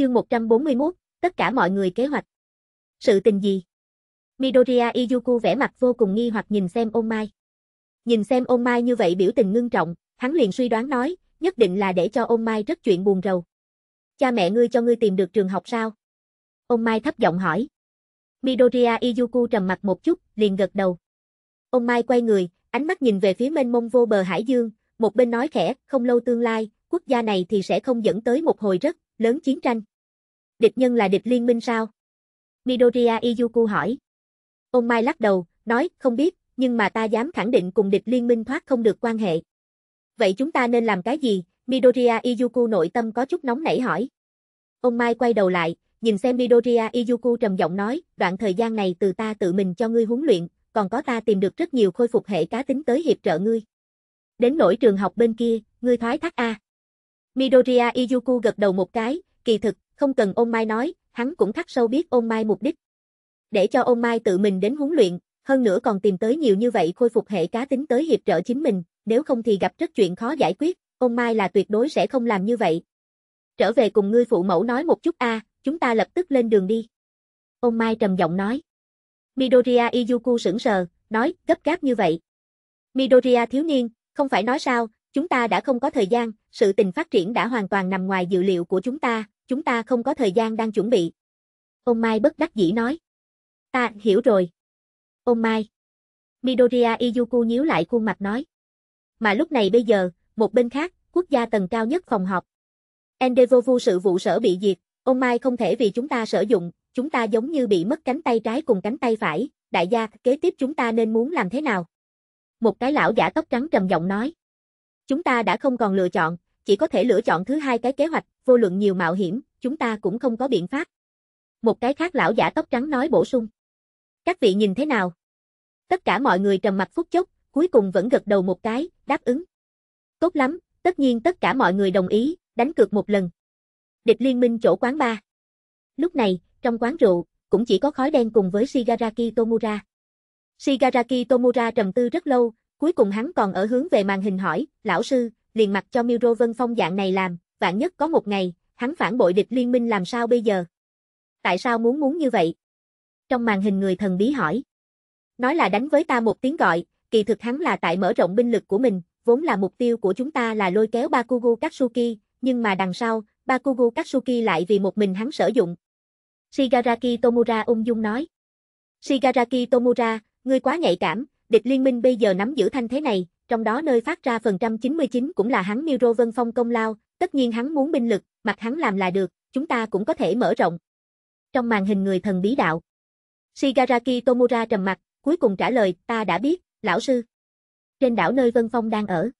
Chương 141, tất cả mọi người kế hoạch. Sự tình gì? Midoriya Iyuku vẻ mặt vô cùng nghi hoặc nhìn xem ôn mai. Nhìn xem ôn mai như vậy biểu tình ngưng trọng, hắn liền suy đoán nói, nhất định là để cho ôn mai rất chuyện buồn rầu. Cha mẹ ngươi cho ngươi tìm được trường học sao? Ôn mai thấp giọng hỏi. Midoriya Iyuku trầm mặt một chút, liền gật đầu. Ôn mai quay người, ánh mắt nhìn về phía mênh mông vô bờ hải dương, một bên nói khẽ, không lâu tương lai, quốc gia này thì sẽ không dẫn tới một hồi rất lớn chiến tranh. Địch nhân là địch liên minh sao? Midoriya Iyuku hỏi. Ông Mai lắc đầu, nói, không biết, nhưng mà ta dám khẳng định cùng địch liên minh thoát không được quan hệ. Vậy chúng ta nên làm cái gì? Midoriya Iyuku nội tâm có chút nóng nảy hỏi. Ông Mai quay đầu lại, nhìn xem Midoriya Iyuku trầm giọng nói, đoạn thời gian này từ ta tự mình cho ngươi huấn luyện, còn có ta tìm được rất nhiều khôi phục hệ cá tính tới hiệp trợ ngươi. Đến nỗi trường học bên kia, ngươi thoái thác a. Midoriya Iyuku gật đầu một cái, kỳ thực, không cần ôn mai nói, hắn cũng khắc sâu biết ôn mai mục đích. Để cho ôn mai tự mình đến huấn luyện, hơn nữa còn tìm tới nhiều như vậy khôi phục hệ cá tính tới hiệp trợ chính mình, nếu không thì gặp rất chuyện khó giải quyết, ôn mai là tuyệt đối sẽ không làm như vậy. Trở về cùng ngươi phụ mẫu nói một chút a, chúng ta lập tức lên đường đi. Ôn mai trầm giọng nói. Midoriya Iyuku sững sờ, nói, gấp gáp như vậy. Midoriya thiếu niên, không phải nói sao, chúng ta đã không có thời gian, sự tình phát triển đã hoàn toàn nằm ngoài dự liệu của chúng ta, chúng ta không có thời gian đang chuẩn bị. Ông Mai bất đắc dĩ nói. Ta hiểu rồi. Ông Mai. Midoriya Iyuku nhíu lại khuôn mặt nói. Mà lúc này bây giờ, một bên khác, quốc gia tầng cao nhất phòng họp. Endevovu sự vụ sở bị diệt, ông Mai không thể vì chúng ta sử dụng, chúng ta giống như bị mất cánh tay trái cùng cánh tay phải, đại gia, kế tiếp chúng ta nên muốn làm thế nào? Một cái lão giả tóc trắng trầm giọng nói. Chúng ta đã không còn lựa chọn, chỉ có thể lựa chọn thứ hai cái kế hoạch, vô luận nhiều mạo hiểm, chúng ta cũng không có biện pháp. Một cái khác lão giả tóc trắng nói bổ sung. Các vị nhìn thế nào? Tất cả mọi người trầm mặt phút chốc, cuối cùng vẫn gật đầu một cái, đáp ứng. Tốt lắm, tất nhiên tất cả mọi người đồng ý, đánh cược một lần. Địch liên minh chỗ quán ba. Lúc này, trong quán rượu, cũng chỉ có khói đen cùng với Shigaraki Tomura. Shigaraki Tomura trầm tư rất lâu, cuối cùng hắn còn ở hướng về màn hình hỏi, lão sư, liền mặc cho Miro Vân Phong dạng này làm, vạn nhất có một ngày, hắn phản bội địch liên minh làm sao bây giờ? Tại sao muốn muốn như vậy? Trong màn hình người thần bí hỏi. Nói là đánh với ta một tiếng gọi, kỳ thực hắn là tại mở rộng binh lực của mình, vốn là mục tiêu của chúng ta là lôi kéo Bakugo Katsuki, nhưng mà đằng sau, Bakugo Katsuki lại vì một mình hắn sử dụng. Shigaraki Tomura ung dung nói. Shigaraki Tomura, ngươi quá nhạy cảm, địch liên minh bây giờ nắm giữ thanh thế này, trong đó nơi phát ra phần trăm 99 cũng là hắn Miro Vân Phong công lao, tất nhiên hắn muốn binh lực, mặt hắn làm là được, chúng ta cũng có thể mở rộng. Trong màn hình người thần bí đạo. Shigaraki Tomura trầm mặt, cuối cùng trả lời, ta đã biết, lão sư. Trên đảo nơi Vân Phong đang ở.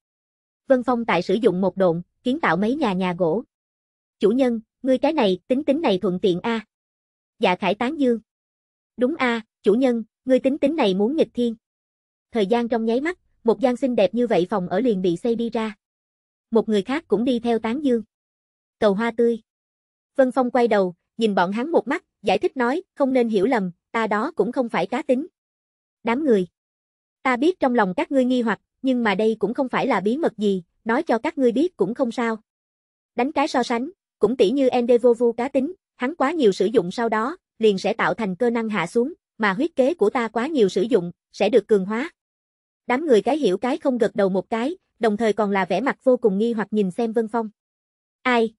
Vân Phong tại sử dụng một độn, kiến tạo mấy nhà nhà gỗ. Chủ nhân, ngươi cái này, tính tính này thuận tiện a. À? Dạ Khải Tán Dương. Đúng a, à, chủ nhân, ngươi tính tính này muốn nghịch thiên. Thời gian trong nháy mắt, một gian xinh đẹp như vậy phòng ở liền bị xây đi ra. Một người khác cũng đi theo tán dương. Cầu hoa tươi. Vân Phong quay đầu, nhìn bọn hắn một mắt, giải thích nói, không nên hiểu lầm, ta đó cũng không phải cá tính. Đám người. Ta biết trong lòng các ngươi nghi hoặc, nhưng mà đây cũng không phải là bí mật gì, nói cho các ngươi biết cũng không sao. Đánh cái so sánh, cũng tỉ như Endevovu cá tính, hắn quá nhiều sử dụng sau đó, liền sẽ tạo thành cơ năng hạ xuống, mà huyết kế của ta quá nhiều sử dụng, sẽ được cường hóa. Đám người cái hiểu cái không gật đầu một cái, đồng thời còn là vẻ mặt vô cùng nghi hoặc nhìn xem Vân Phong. Ai?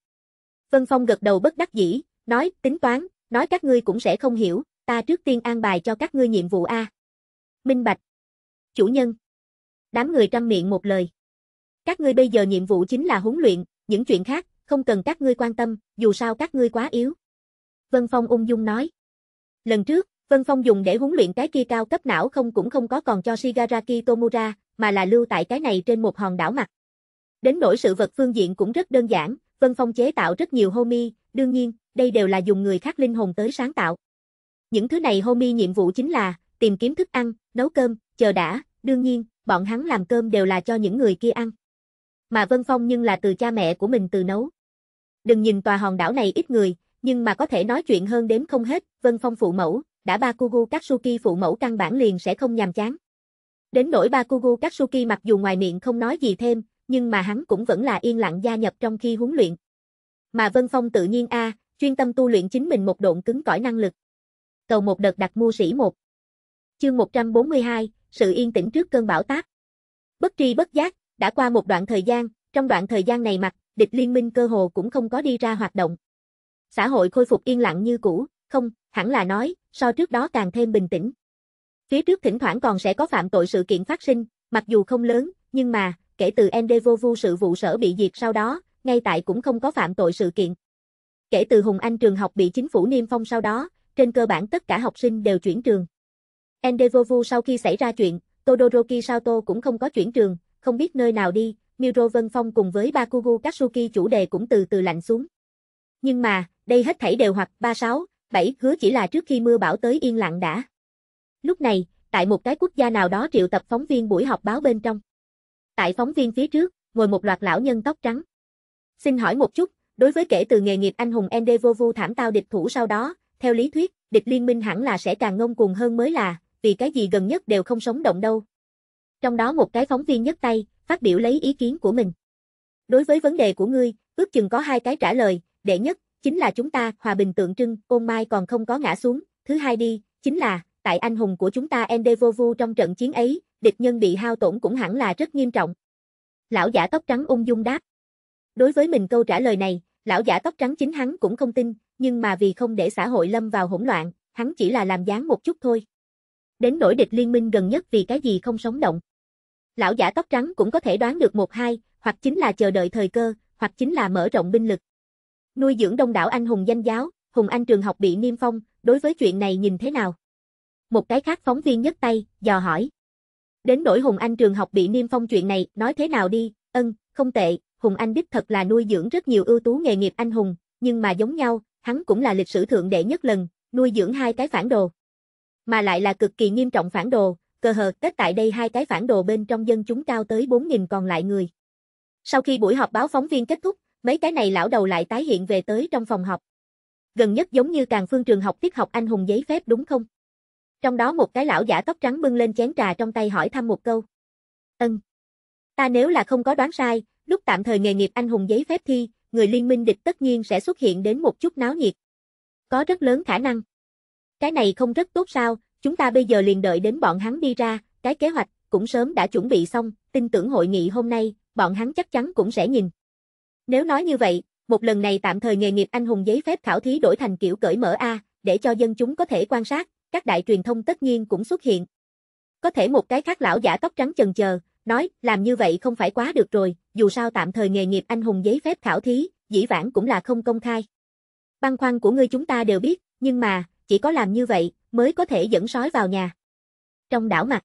Vân Phong gật đầu bất đắc dĩ, nói, tính toán, nói các ngươi cũng sẽ không hiểu, ta trước tiên an bài cho các ngươi nhiệm vụ A. Minh Bạch. Chủ nhân. Đám người trăm miệng một lời. Các ngươi bây giờ nhiệm vụ chính là huấn luyện, những chuyện khác, không cần các ngươi quan tâm, dù sao các ngươi quá yếu. Vân Phong ung dung nói. Lần trước, Vân Phong dùng để huấn luyện cái kia cao cấp não không cũng không có còn cho Shigaraki Tomura, mà là lưu tại cái này trên một hòn đảo mặt. Đến nỗi sự vật phương diện cũng rất đơn giản, Vân Phong chế tạo rất nhiều homi, đương nhiên, đây đều là dùng người khác linh hồn tới sáng tạo. Những thứ này homi nhiệm vụ chính là tìm kiếm thức ăn, nấu cơm, chờ đã, đương nhiên, bọn hắn làm cơm đều là cho những người kia ăn. Mà Vân Phong nhưng là từ cha mẹ của mình từ nấu. Đừng nhìn tòa hòn đảo này ít người, nhưng mà có thể nói chuyện hơn đếm không hết, Vân Phong phụ mẫu, đã Bakugu Katsuki phụ mẫu căn bản liền sẽ không nhàm chán. Đến nỗi Bakugu Katsuki mặc dù ngoài miệng không nói gì thêm, nhưng mà hắn cũng vẫn là yên lặng gia nhập trong khi huấn luyện. Mà Vân Phong tự nhiên a, à, chuyên tâm tu luyện chính mình một độn cứng cỏi năng lực. Cầu một đợt đặt mua sĩ một. Chương 142, sự yên tĩnh trước cơn bão táp. Bất tri bất giác, đã qua một đoạn thời gian, trong đoạn thời gian này mặt, địch liên minh cơ hồ cũng không có đi ra hoạt động. Xã hội khôi phục yên lặng như cũ, không, hẳn là nói, so trước đó càng thêm bình tĩnh. Phía trước thỉnh thoảng còn sẽ có phạm tội sự kiện phát sinh, mặc dù không lớn, nhưng mà, kể từ Endevovu sự vụ sở bị diệt sau đó, ngay tại cũng không có phạm tội sự kiện. Kể từ Hùng Anh trường học bị chính phủ niêm phong sau đó, trên cơ bản tất cả học sinh đều chuyển trường. Endevovu sau khi xảy ra chuyện, Todoroki Sato cũng không có chuyển trường, không biết nơi nào đi, Miro Vân Phong cùng với Bakugu Katsuki chủ đề cũng từ từ lạnh xuống. Nhưng mà, đây hết thảy đều hoặc 36, Bảy hứa chỉ là trước khi mưa bão tới yên lặng đã. Lúc này, tại một cái quốc gia nào đó triệu tập phóng viên buổi họp báo bên trong. Tại phóng viên phía trước, ngồi một loạt lão nhân tóc trắng. Xin hỏi một chút, đối với kể từ nghề nghiệp anh hùng Endeavovu thảm tao địch thủ sau đó, theo lý thuyết, địch liên minh hẳn là sẽ càng ngông cuồng hơn mới là, vì cái gì gần nhất đều không sống động đâu. Trong đó một cái phóng viên nhấc tay, phát biểu lấy ý kiến của mình. Đối với vấn đề của ngươi, ước chừng có hai cái trả lời, đệ nhất, chính là chúng ta, hòa bình tượng trưng, ôn mai còn không có ngã xuống, thứ hai đi, chính là, tại anh hùng của chúng ta Endevovu trong trận chiến ấy, địch nhân bị hao tổn cũng hẳn là rất nghiêm trọng. Lão giả tóc trắng ung dung đáp. Đối với mình câu trả lời này, lão giả tóc trắng chính hắn cũng không tin, nhưng mà vì không để xã hội lâm vào hỗn loạn, hắn chỉ là làm dáng một chút thôi. Đến nỗi địch liên minh gần nhất vì cái gì không sống động. Lão giả tóc trắng cũng có thể đoán được một hai, hoặc chính là chờ đợi thời cơ, hoặc chính là mở rộng binh lực. Nuôi dưỡng đông đảo anh hùng danh giáo, Hùng Anh trường học bị niêm phong, đối với chuyện này nhìn thế nào? Một cái khác phóng viên nhấc tay, dò hỏi. Đến nỗi Hùng Anh trường học bị niêm phong chuyện này, nói thế nào đi, ân, không tệ, Hùng Anh đích thật là nuôi dưỡng rất nhiều ưu tú nghề nghiệp anh hùng, nhưng mà giống nhau, hắn cũng là lịch sử thượng đệ nhất lần, nuôi dưỡng hai cái phản đồ. Mà lại là cực kỳ nghiêm trọng phản đồ, cơ hờ kết tại đây hai cái phản đồ bên trong dân chúng cao tới 4.000 còn lại người. Sau khi buổi họp báo phóng viên kết thúc, mấy cái này lão đầu lại tái hiện về tới trong phòng học. Gần nhất giống như càng phương trường học tiết học anh hùng giấy phép đúng không? Trong đó một cái lão giả tóc trắng bưng lên chén trà trong tay hỏi thăm một câu. Ân. Ta nếu là không có đoán sai, lúc tạm thời nghề nghiệp anh hùng giấy phép thi, người liên minh địch tất nhiên sẽ xuất hiện đến một chút náo nhiệt. Có rất lớn khả năng. Cái này không rất tốt sao, chúng ta bây giờ liền đợi đến bọn hắn đi ra, cái kế hoạch cũng sớm đã chuẩn bị xong, tin tưởng hội nghị hôm nay, bọn hắn chắc chắn cũng sẽ nhìn. Nếu nói như vậy, một lần này tạm thời nghề nghiệp anh hùng giấy phép khảo thí đổi thành kiểu cởi mở A, để cho dân chúng có thể quan sát, các đại truyền thông tất nhiên cũng xuất hiện. Có thể một cái khác lão giả tóc trắng chần chờ, nói, làm như vậy không phải quá được rồi, dù sao tạm thời nghề nghiệp anh hùng giấy phép khảo thí, dĩ vãng cũng là không công khai. băng khoăn của ngươi chúng ta đều biết, nhưng mà, chỉ có làm như vậy, mới có thể dẫn sói vào nhà. Trong đảo mặt.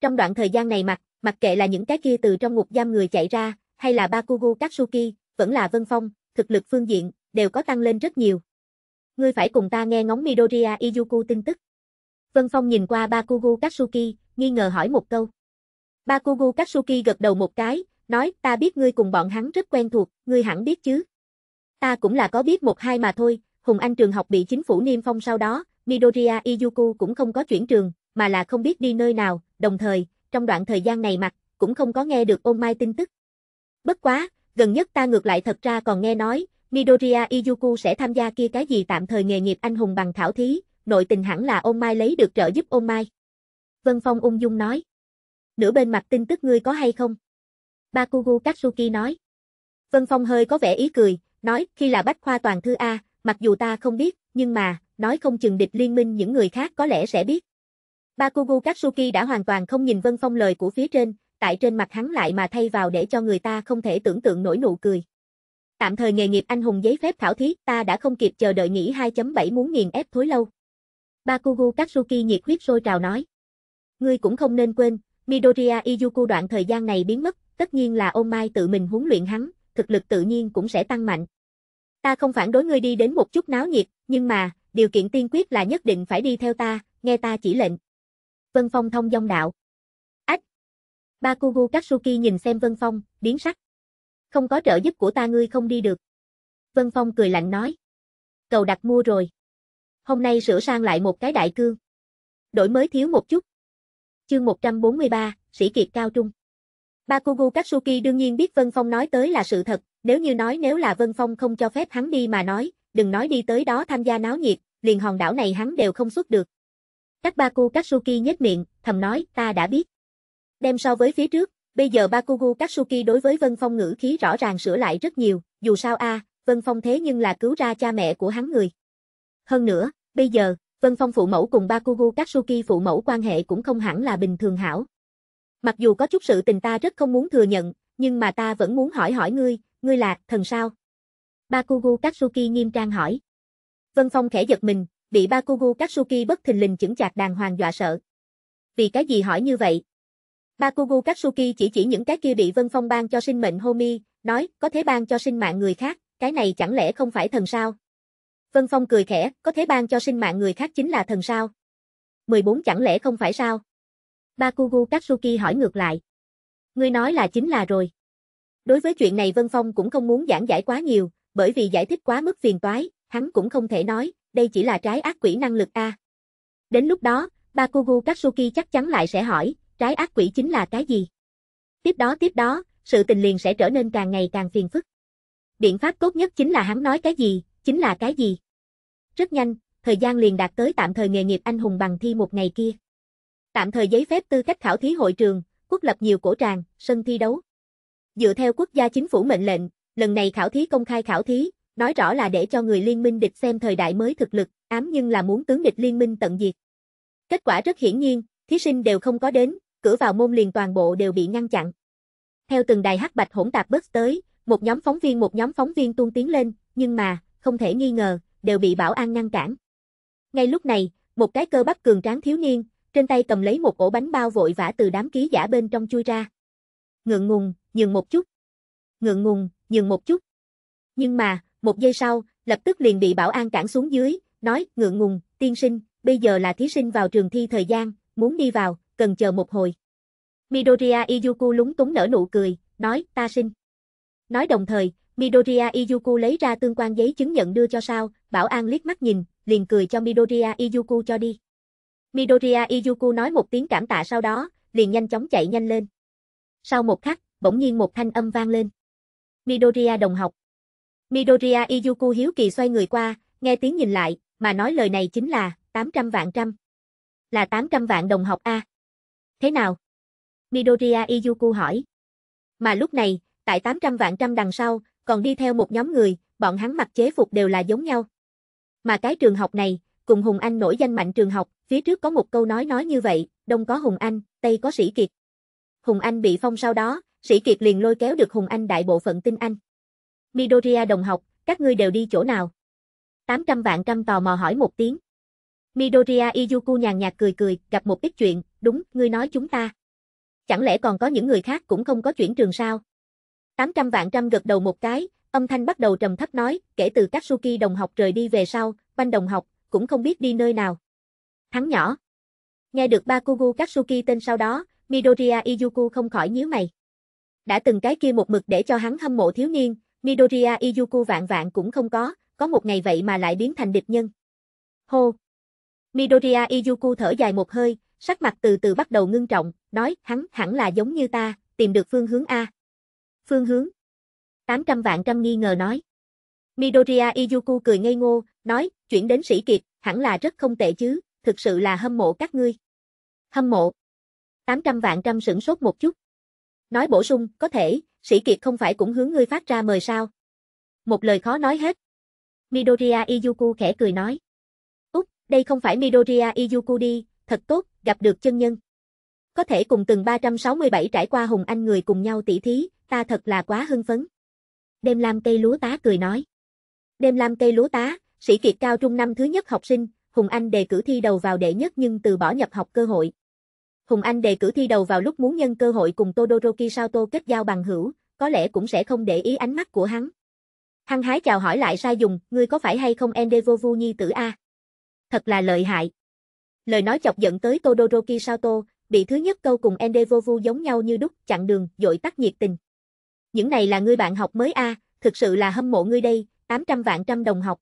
Trong đoạn thời gian này mặt, mặc kệ là những cái kia từ trong ngục giam người chạy ra, hay là Bakugu Katsuki, vẫn là Vân Phong, thực lực phương diện, đều có tăng lên rất nhiều. Ngươi phải cùng ta nghe ngóng Midoriya Izuku tin tức. Vân Phong nhìn qua Bakugu Katsuki, nghi ngờ hỏi một câu. Bakugu Katsuki gật đầu một cái, nói ta biết ngươi cùng bọn hắn rất quen thuộc, ngươi hẳn biết chứ. Ta cũng là có biết một hai mà thôi, Hùng Anh trường học bị chính phủ niêm phong sau đó, Midoriya Izuku cũng không có chuyển trường, mà là không biết đi nơi nào, đồng thời, trong đoạn thời gian này mặt, cũng không có nghe được ôn mai tin tức. Bất quá, gần nhất ta ngược lại thật ra còn nghe nói, Midoriya Izuku sẽ tham gia kia cái gì tạm thời nghề nghiệp anh hùng bằng khảo thí, nội tình hẳn là ôn mai lấy được trợ giúp ôn mai. Vân Phong ung dung nói. Nửa bên mặt tin tức ngươi có hay không? Bakugu Katsuki nói. Vân Phong hơi có vẻ ý cười, nói khi là bách khoa toàn thư A, mặc dù ta không biết, nhưng mà, nói không chừng địch liên minh những người khác có lẽ sẽ biết. Bakugu Katsuki đã hoàn toàn không nhìn Vân Phong lời của phía trên, tại trên mặt hắn lại mà thay vào để cho người ta không thể tưởng tượng nổi nụ cười. Tạm thời nghề nghiệp anh hùng giấy phép khảo thí, ta đã không kịp chờ đợi nghỉ 2.7 muốn nghiền ép thối lâu. Bakugu Katsuki nhiệt huyết sôi trào nói. Ngươi cũng không nên quên, Midoriya Izuku đoạn thời gian này biến mất, tất nhiên là ôn mai tự mình huấn luyện hắn, thực lực tự nhiên cũng sẽ tăng mạnh. Ta không phản đối ngươi đi đến một chút náo nhiệt, nhưng mà, điều kiện tiên quyết là nhất định phải đi theo ta, nghe ta chỉ lệnh. Vân Phong thông dong đạo. Bakugu Katsuki nhìn xem Vân Phong, biến sắc. Không có trợ giúp của ta ngươi không đi được. Vân Phong cười lạnh nói. Cầu đặt mua rồi. Hôm nay sửa sang lại một cái đại cương. Đổi mới thiếu một chút. Chương 143, Sĩ Kiệt Cao Trung. Bakugu Katsuki đương nhiên biết Vân Phong nói tới là sự thật, nếu như nói nếu là Vân Phong không cho phép hắn đi mà nói, đừng nói đi tới đó tham gia náo nhiệt, liền hòn đảo này hắn đều không xuất được. Các Baku Katsuki nhếch miệng, thầm nói, ta đã biết. Đem so với phía trước, bây giờ Bakugu Katsuki đối với Vân Phong ngữ khí rõ ràng sửa lại rất nhiều, dù sao a, Vân Phong thế nhưng là cứu ra cha mẹ của hắn người. Hơn nữa, bây giờ, Vân Phong phụ mẫu cùng Bakugu Katsuki phụ mẫu quan hệ cũng không hẳn là bình thường hảo. Mặc dù có chút sự tình ta rất không muốn thừa nhận, nhưng mà ta vẫn muốn hỏi hỏi ngươi, ngươi là thần sao? Bakugu Katsuki nghiêm trang hỏi. Vân Phong khẽ giật mình, bị Bakugu Katsuki bất thình lình chững chạc đàng hoàng dọa sợ. Vì cái gì hỏi như vậy, Bakugu Katsuki chỉ chỉ những cái kia bị Vân Phong ban cho sinh mệnh Homi, nói, có thế ban cho sinh mạng người khác, cái này chẳng lẽ không phải thần sao? Vân Phong cười khẽ, có thế ban cho sinh mạng người khác chính là thần sao? 14 chẳng lẽ không phải sao? Bakugu Katsuki hỏi ngược lại. Ngươi nói là chính là rồi. Đối với chuyện này Vân Phong cũng không muốn giảng giải quá nhiều, bởi vì giải thích quá mức phiền toái, hắn cũng không thể nói, đây chỉ là trái ác quỷ năng lực A. Đến lúc đó, Bakugu Katsuki chắc chắn lại sẽ hỏi, trái ác quỷ chính là cái gì. Tiếp đó tiếp đó, sự tình liền sẽ trở nên càng ngày càng phiền phức. Biện pháp tốt nhất chính là hắn nói cái gì, chính là cái gì. Rất nhanh, thời gian liền đạt tới tạm thời nghề nghiệp anh hùng bằng thi một ngày kia. Tạm thời giấy phép tư cách khảo thí hội trường, quốc lập nhiều cổ tràng, sân thi đấu. Dựa theo quốc gia chính phủ mệnh lệnh, lần này khảo thí công khai khảo thí, nói rõ là để cho người liên minh địch xem thời đại mới thực lực, ám nhưng là muốn tướng địch liên minh tận diệt. Kết quả rất hiển nhiên, thí sinh đều không có đến, cửa vào môn liền toàn bộ đều bị ngăn chặn. Theo từng đài hắc bạch hỗn tạp bớt tới, một nhóm phóng viên một nhóm phóng viên tuôn tiến lên, nhưng mà, không thể nghi ngờ, đều bị bảo an ngăn cản. Ngay lúc này, một cái cơ bắp cường tráng thiếu niên, trên tay cầm lấy một ổ bánh bao vội vã từ đám ký giả bên trong chui ra. Ngượng ngùng, nhường một chút. Ngượng ngùng, nhường một chút. Nhưng mà, một giây sau, lập tức liền bị bảo an cản xuống dưới, nói, ngượng ngùng, tiên sinh, bây giờ là thí sinh vào trường thi thời gian, muốn đi vào, cần chờ một hồi. Midoriya Iyuku lúng túng nở nụ cười, nói, ta xin. Nói đồng thời, Midoriya Iyuku lấy ra tương quan giấy chứng nhận đưa cho sao, bảo an liếc mắt nhìn, liền cười cho Midoriya Iyuku cho đi. Midoriya Iyuku nói một tiếng cảm tạ sau đó, liền nhanh chóng chạy nhanh lên. Sau một khắc, bỗng nhiên một thanh âm vang lên. Midoriya đồng học. Midoriya Iyuku hiếu kỳ xoay người qua, nghe tiếng nhìn lại, mà nói lời này chính là 800 vạn trăm. Là 800 vạn đồng học a. Thế nào? Midoriya Iyuku hỏi. Mà lúc này, tại 800 vạn trăm đằng sau, còn đi theo một nhóm người, bọn hắn mặc chế phục đều là giống nhau. Mà cái trường học này, cùng Hùng Anh nổi danh mạnh trường học, phía trước có một câu nói nói như vậy, đông có Hùng Anh, tây có Sĩ Kiệt. Hùng Anh bị phong sau đó, Sĩ Kiệt liền lôi kéo được Hùng Anh đại bộ phận tinh anh. Midoriya đồng học, các ngươi đều đi chỗ nào? 800 vạn trăm tò mò hỏi một tiếng. Midoriya Iyuku nhàn nhạt cười cười, gặp một ít chuyện, đúng, ngươi nói chúng ta. Chẳng lẽ còn có những người khác cũng không có chuyển trường sao? 800 vạn trăm gật đầu một cái, âm thanh bắt đầu trầm thấp nói, kể từ Katsuki đồng học rời đi về sau, banh đồng học, cũng không biết đi nơi nào. Hắn nhỏ. Nghe được Bakugu Katsuki tên sau đó, Midoriya Iyuku không khỏi nhíu mày. Đã từng cái kia một mực để cho hắn hâm mộ thiếu niên, Midoriya Iyuku vạn vạn cũng không có, có một ngày vậy mà lại biến thành địch nhân. Hô, Midoriya Izuku thở dài một hơi, sắc mặt từ từ bắt đầu ngưng trọng, nói hắn hẳn là giống như ta, tìm được phương hướng A. Phương hướng. 800 vạn trăm nghi ngờ nói. Midoriya Izuku cười ngây ngô, nói, chuyển đến sĩ kiệt, hẳn là rất không tệ chứ, thực sự là hâm mộ các ngươi. Hâm mộ. 800 vạn trăm sửng sốt một chút. Nói bổ sung, có thể, sĩ kiệt không phải cũng hướng ngươi phát ra mời sao. Một lời khó nói hết. Midoriya Izuku khẽ cười nói. Đây không phải Midoriya Iyuku đi, thật tốt, gặp được chân nhân. Có thể cùng từng 367 trải qua hùng anh người cùng nhau tỉ thí, ta thật là quá hưng phấn. Đêm lam cây lúa tá cười nói. Đêm lam cây lúa tá, sĩ kiệt cao trung năm thứ nhất học sinh, Hùng Anh đề cử thi đầu vào đệ nhất nhưng từ bỏ nhập học cơ hội. Hùng Anh đề cử thi đầu vào lúc muốn nhân cơ hội cùng Todoroki Sato kết giao bằng hữu, có lẽ cũng sẽ không để ý ánh mắt của hắn. Hăng hái chào hỏi lại sai dùng, ngươi có phải hay không Endevovu nhi tử A? thật là lợi hại. Lời nói chọc giận tới Todoroki Sato, bị thứ nhất câu cùng Endevovu giống nhau như đúc, chặn đường, dội tắt nhiệt tình. Những này là ngươi bạn học mới a, thực sự là hâm mộ ngươi đây, 800 vạn trăm đồng học.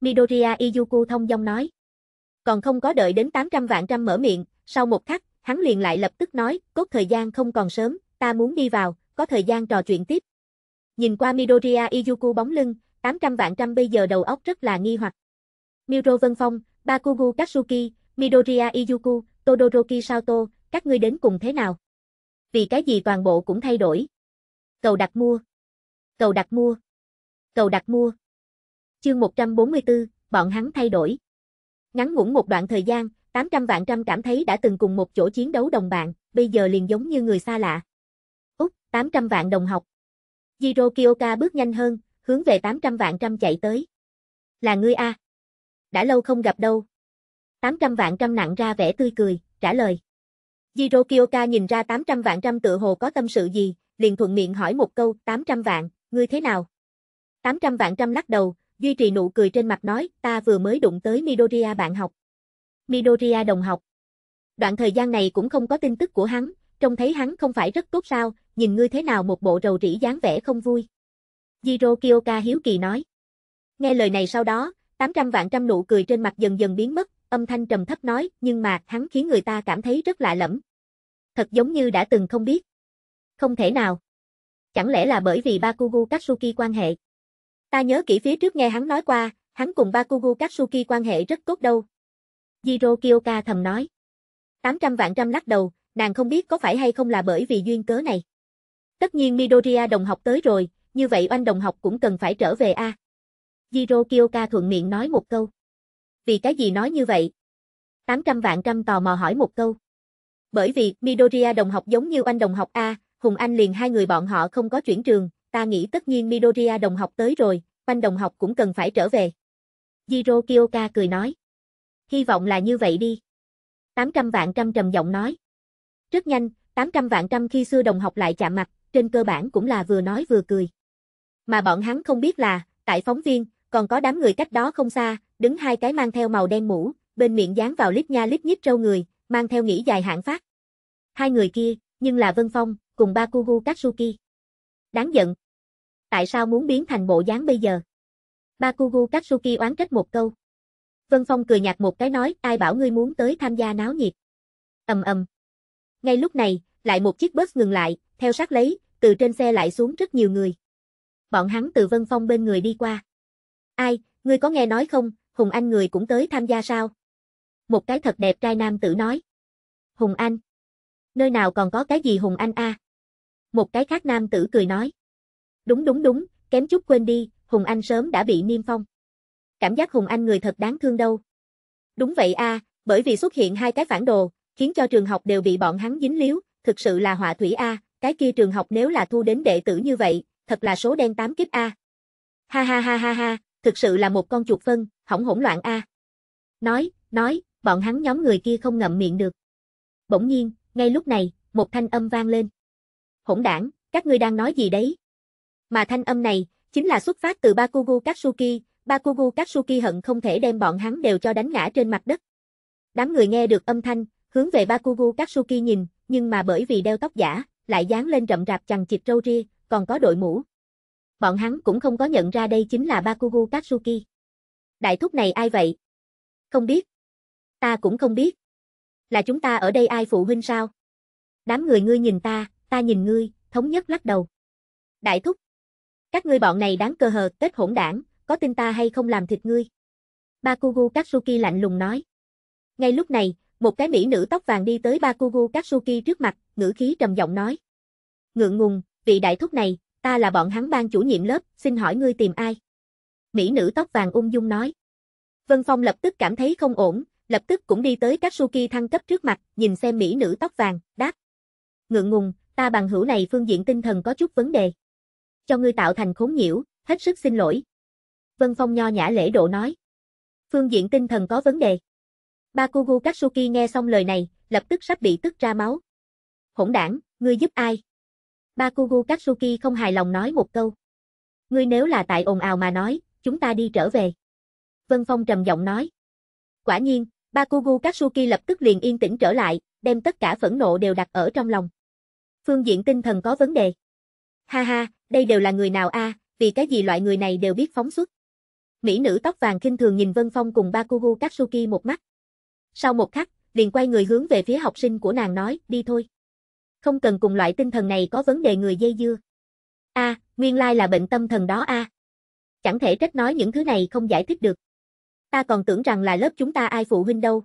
Midoriya Izuku thông dong nói. Còn không có đợi đến 800 vạn trăm mở miệng, sau một khắc, hắn liền lại lập tức nói, cốt thời gian không còn sớm, ta muốn đi vào, có thời gian trò chuyện tiếp. Nhìn qua Midoriya Izuku bóng lưng, 800 vạn trăm bây giờ đầu óc rất là nghi hoặc. Miro Vân Phong, Bakugu Katsuki, Midoriya Iyuku, Todoroki Sato, các ngươi đến cùng thế nào? Vì cái gì toàn bộ cũng thay đổi? Cầu đặt mua. Cầu đặt mua. Cầu đặt mua. Chương 144, bọn hắn thay đổi. Ngắn ngủn một đoạn thời gian, 800 vạn trăm cảm thấy đã từng cùng một chỗ chiến đấu đồng bạn, bây giờ liền giống như người xa lạ. Úc, 800 vạn đồng học. Jiro Kyoka bước nhanh hơn, hướng về 800 vạn trăm chạy tới. Là ngươi a? đã lâu không gặp đâu. 800 vạn trăm nặng ra vẻ tươi cười, trả lời. Jiro Kyoka nhìn ra 800 vạn trăm tự hồ có tâm sự gì, liền thuận miệng hỏi một câu, 800 vạn, ngươi thế nào? 800 vạn trăm lắc đầu, duy trì nụ cười trên mặt nói, ta vừa mới đụng tới Midoriya bạn học. Midoriya đồng học. Đoạn thời gian này cũng không có tin tức của hắn, trông thấy hắn không phải rất tốt sao, nhìn ngươi thế nào một bộ rầu rĩ dáng vẻ không vui. Jiro Kyoka hiếu kỳ nói. Nghe lời này sau đó, 800 vạn trăm nụ cười trên mặt dần dần biến mất, âm thanh trầm thấp nói, nhưng mà, hắn khiến người ta cảm thấy rất lạ lẫm. Thật giống như đã từng không biết. Không thể nào. Chẳng lẽ là bởi vì Bakugu Katsuki quan hệ? Ta nhớ kỹ phía trước nghe hắn nói qua, hắn cùng Bakugu Katsuki quan hệ rất tốt đâu. Jiro Kyoka thầm nói. 800 vạn trăm lắc đầu, nàng không biết có phải hay không là bởi vì duyên cớ này. Tất nhiên Midoriya đồng học tới rồi, như vậy oanh đồng học cũng cần phải trở về a. À. Jiro Kiyoka thuận miệng nói một câu. Vì cái gì nói như vậy? 800 vạn trăm tò mò hỏi một câu. Bởi vì Midoriya đồng học giống như anh đồng học A, Hùng Anh liền hai người bọn họ không có chuyển trường, ta nghĩ tất nhiên Midoriya đồng học tới rồi, anh đồng học cũng cần phải trở về. Jiro Kiyoka cười nói. Hy vọng là như vậy đi. 800 vạn trăm trầm giọng nói. Rất nhanh, 800 vạn trăm khi xưa đồng học lại chạm mặt, trên cơ bản cũng là vừa nói vừa cười. Mà bọn hắn không biết là, tại phóng viên, còn có đám người cách đó không xa, đứng hai cái mang theo màu đen mũ, bên miệng dán vào lít nha lít nhít râu người, mang theo nghĩ dài hạng phát. Hai người kia, nhưng là Vân Phong, cùng ba Bakugu Katsuki. Đáng giận. Tại sao muốn biến thành bộ dáng bây giờ? ba Bakugu Katsuki oán trách một câu. Vân Phong cười nhạt một cái nói, ai bảo ngươi muốn tới tham gia náo nhiệt. ầm ầm. Ngay lúc này, lại một chiếc bus ngừng lại, theo sát lấy, từ trên xe lại xuống rất nhiều người. Bọn hắn từ Vân Phong bên người đi qua. Ai, ngươi có nghe nói không, Hùng Anh người cũng tới tham gia sao? Một cái thật đẹp trai nam tử nói. Hùng Anh. Nơi nào còn có cái gì Hùng Anh a? Một cái khác nam tử cười nói. Đúng đúng đúng, kém chút quên đi, Hùng Anh sớm đã bị niêm phong. Cảm giác Hùng Anh người thật đáng thương đâu. Đúng vậy a, bởi vì xuất hiện hai cái phản đồ, khiến cho trường học đều bị bọn hắn dính líu, thực sự là họa thủy a, cái kia trường học nếu là thu đến đệ tử như vậy, thật là số đen tám kiếp a. Ha ha ha ha ha, thực sự là một con chuột phân, hỏng hỗn loạn a. Nói, nói, bọn hắn nhóm người kia không ngậm miệng được. Bỗng nhiên, ngay lúc này, một thanh âm vang lên. Hỗn đảng, các ngươi đang nói gì đấy? Mà thanh âm này, chính là xuất phát từ Bakugu Katsuki, Bakugu Katsuki hận không thể đem bọn hắn đều cho đánh ngã trên mặt đất. Đám người nghe được âm thanh, hướng về Bakugu Katsuki nhìn, nhưng mà bởi vì đeo tóc giả, lại dán lên rậm rạp chằng chịt râu ria, còn có đội mũ, bọn hắn cũng không có nhận ra đây chính là Bakugu Katsuki. Đại thúc này ai vậy? Không biết. Ta cũng không biết. Là chúng ta ở đây ai phụ huynh sao? Đám người ngươi nhìn ta, ta nhìn ngươi, thống nhất lắc đầu. Đại thúc. Các ngươi bọn này đáng cơ hờ, tết hỗn đảng, có tin ta hay không làm thịt ngươi? Bakugu Katsuki lạnh lùng nói. Ngay lúc này, một cái mỹ nữ tóc vàng đi tới Bakugu Katsuki trước mặt, ngữ khí trầm giọng nói. Ngượng ngùng, vị đại thúc này, ta là bọn hắn ban chủ nhiệm lớp, xin hỏi ngươi tìm ai? Mỹ nữ tóc vàng ung dung nói. Vân Phong lập tức cảm thấy không ổn, lập tức cũng đi tới các suki thăng cấp trước mặt, nhìn xem Mỹ nữ tóc vàng, đáp. Ngượng ngùng, ta bằng hữu này phương diện tinh thần có chút vấn đề. Cho ngươi tạo thành khốn nhiễu, hết sức xin lỗi. Vân Phong nho nhã lễ độ nói. Phương diện tinh thần có vấn đề. Bakugu Katsuki nghe xong lời này, lập tức sắp bị tức ra máu. Hỗn đảng, ngươi giúp ai? Bakugu Katsuki không hài lòng nói một câu. Ngươi nếu là tại ồn ào mà nói, chúng ta đi trở về. Vân Phong trầm giọng nói. Quả nhiên, Bakugu Katsuki lập tức liền yên tĩnh trở lại, đem tất cả phẫn nộ đều đặt ở trong lòng. Phương diện tinh thần có vấn đề. Ha ha, đây đều là người nào a, à, vì cái gì loại người này đều biết phóng xuất. Mỹ nữ tóc vàng khinh thường nhìn Vân Phong cùng Bakugu Katsuki một mắt. Sau một khắc, liền quay người hướng về phía học sinh của nàng nói, đi thôi không cần cùng loại tinh thần này có vấn đề người dây dưa. A, à, nguyên lai là bệnh tâm thần đó a. À. Chẳng thể trách nói những thứ này không giải thích được. Ta còn tưởng rằng là lớp chúng ta ai phụ huynh đâu.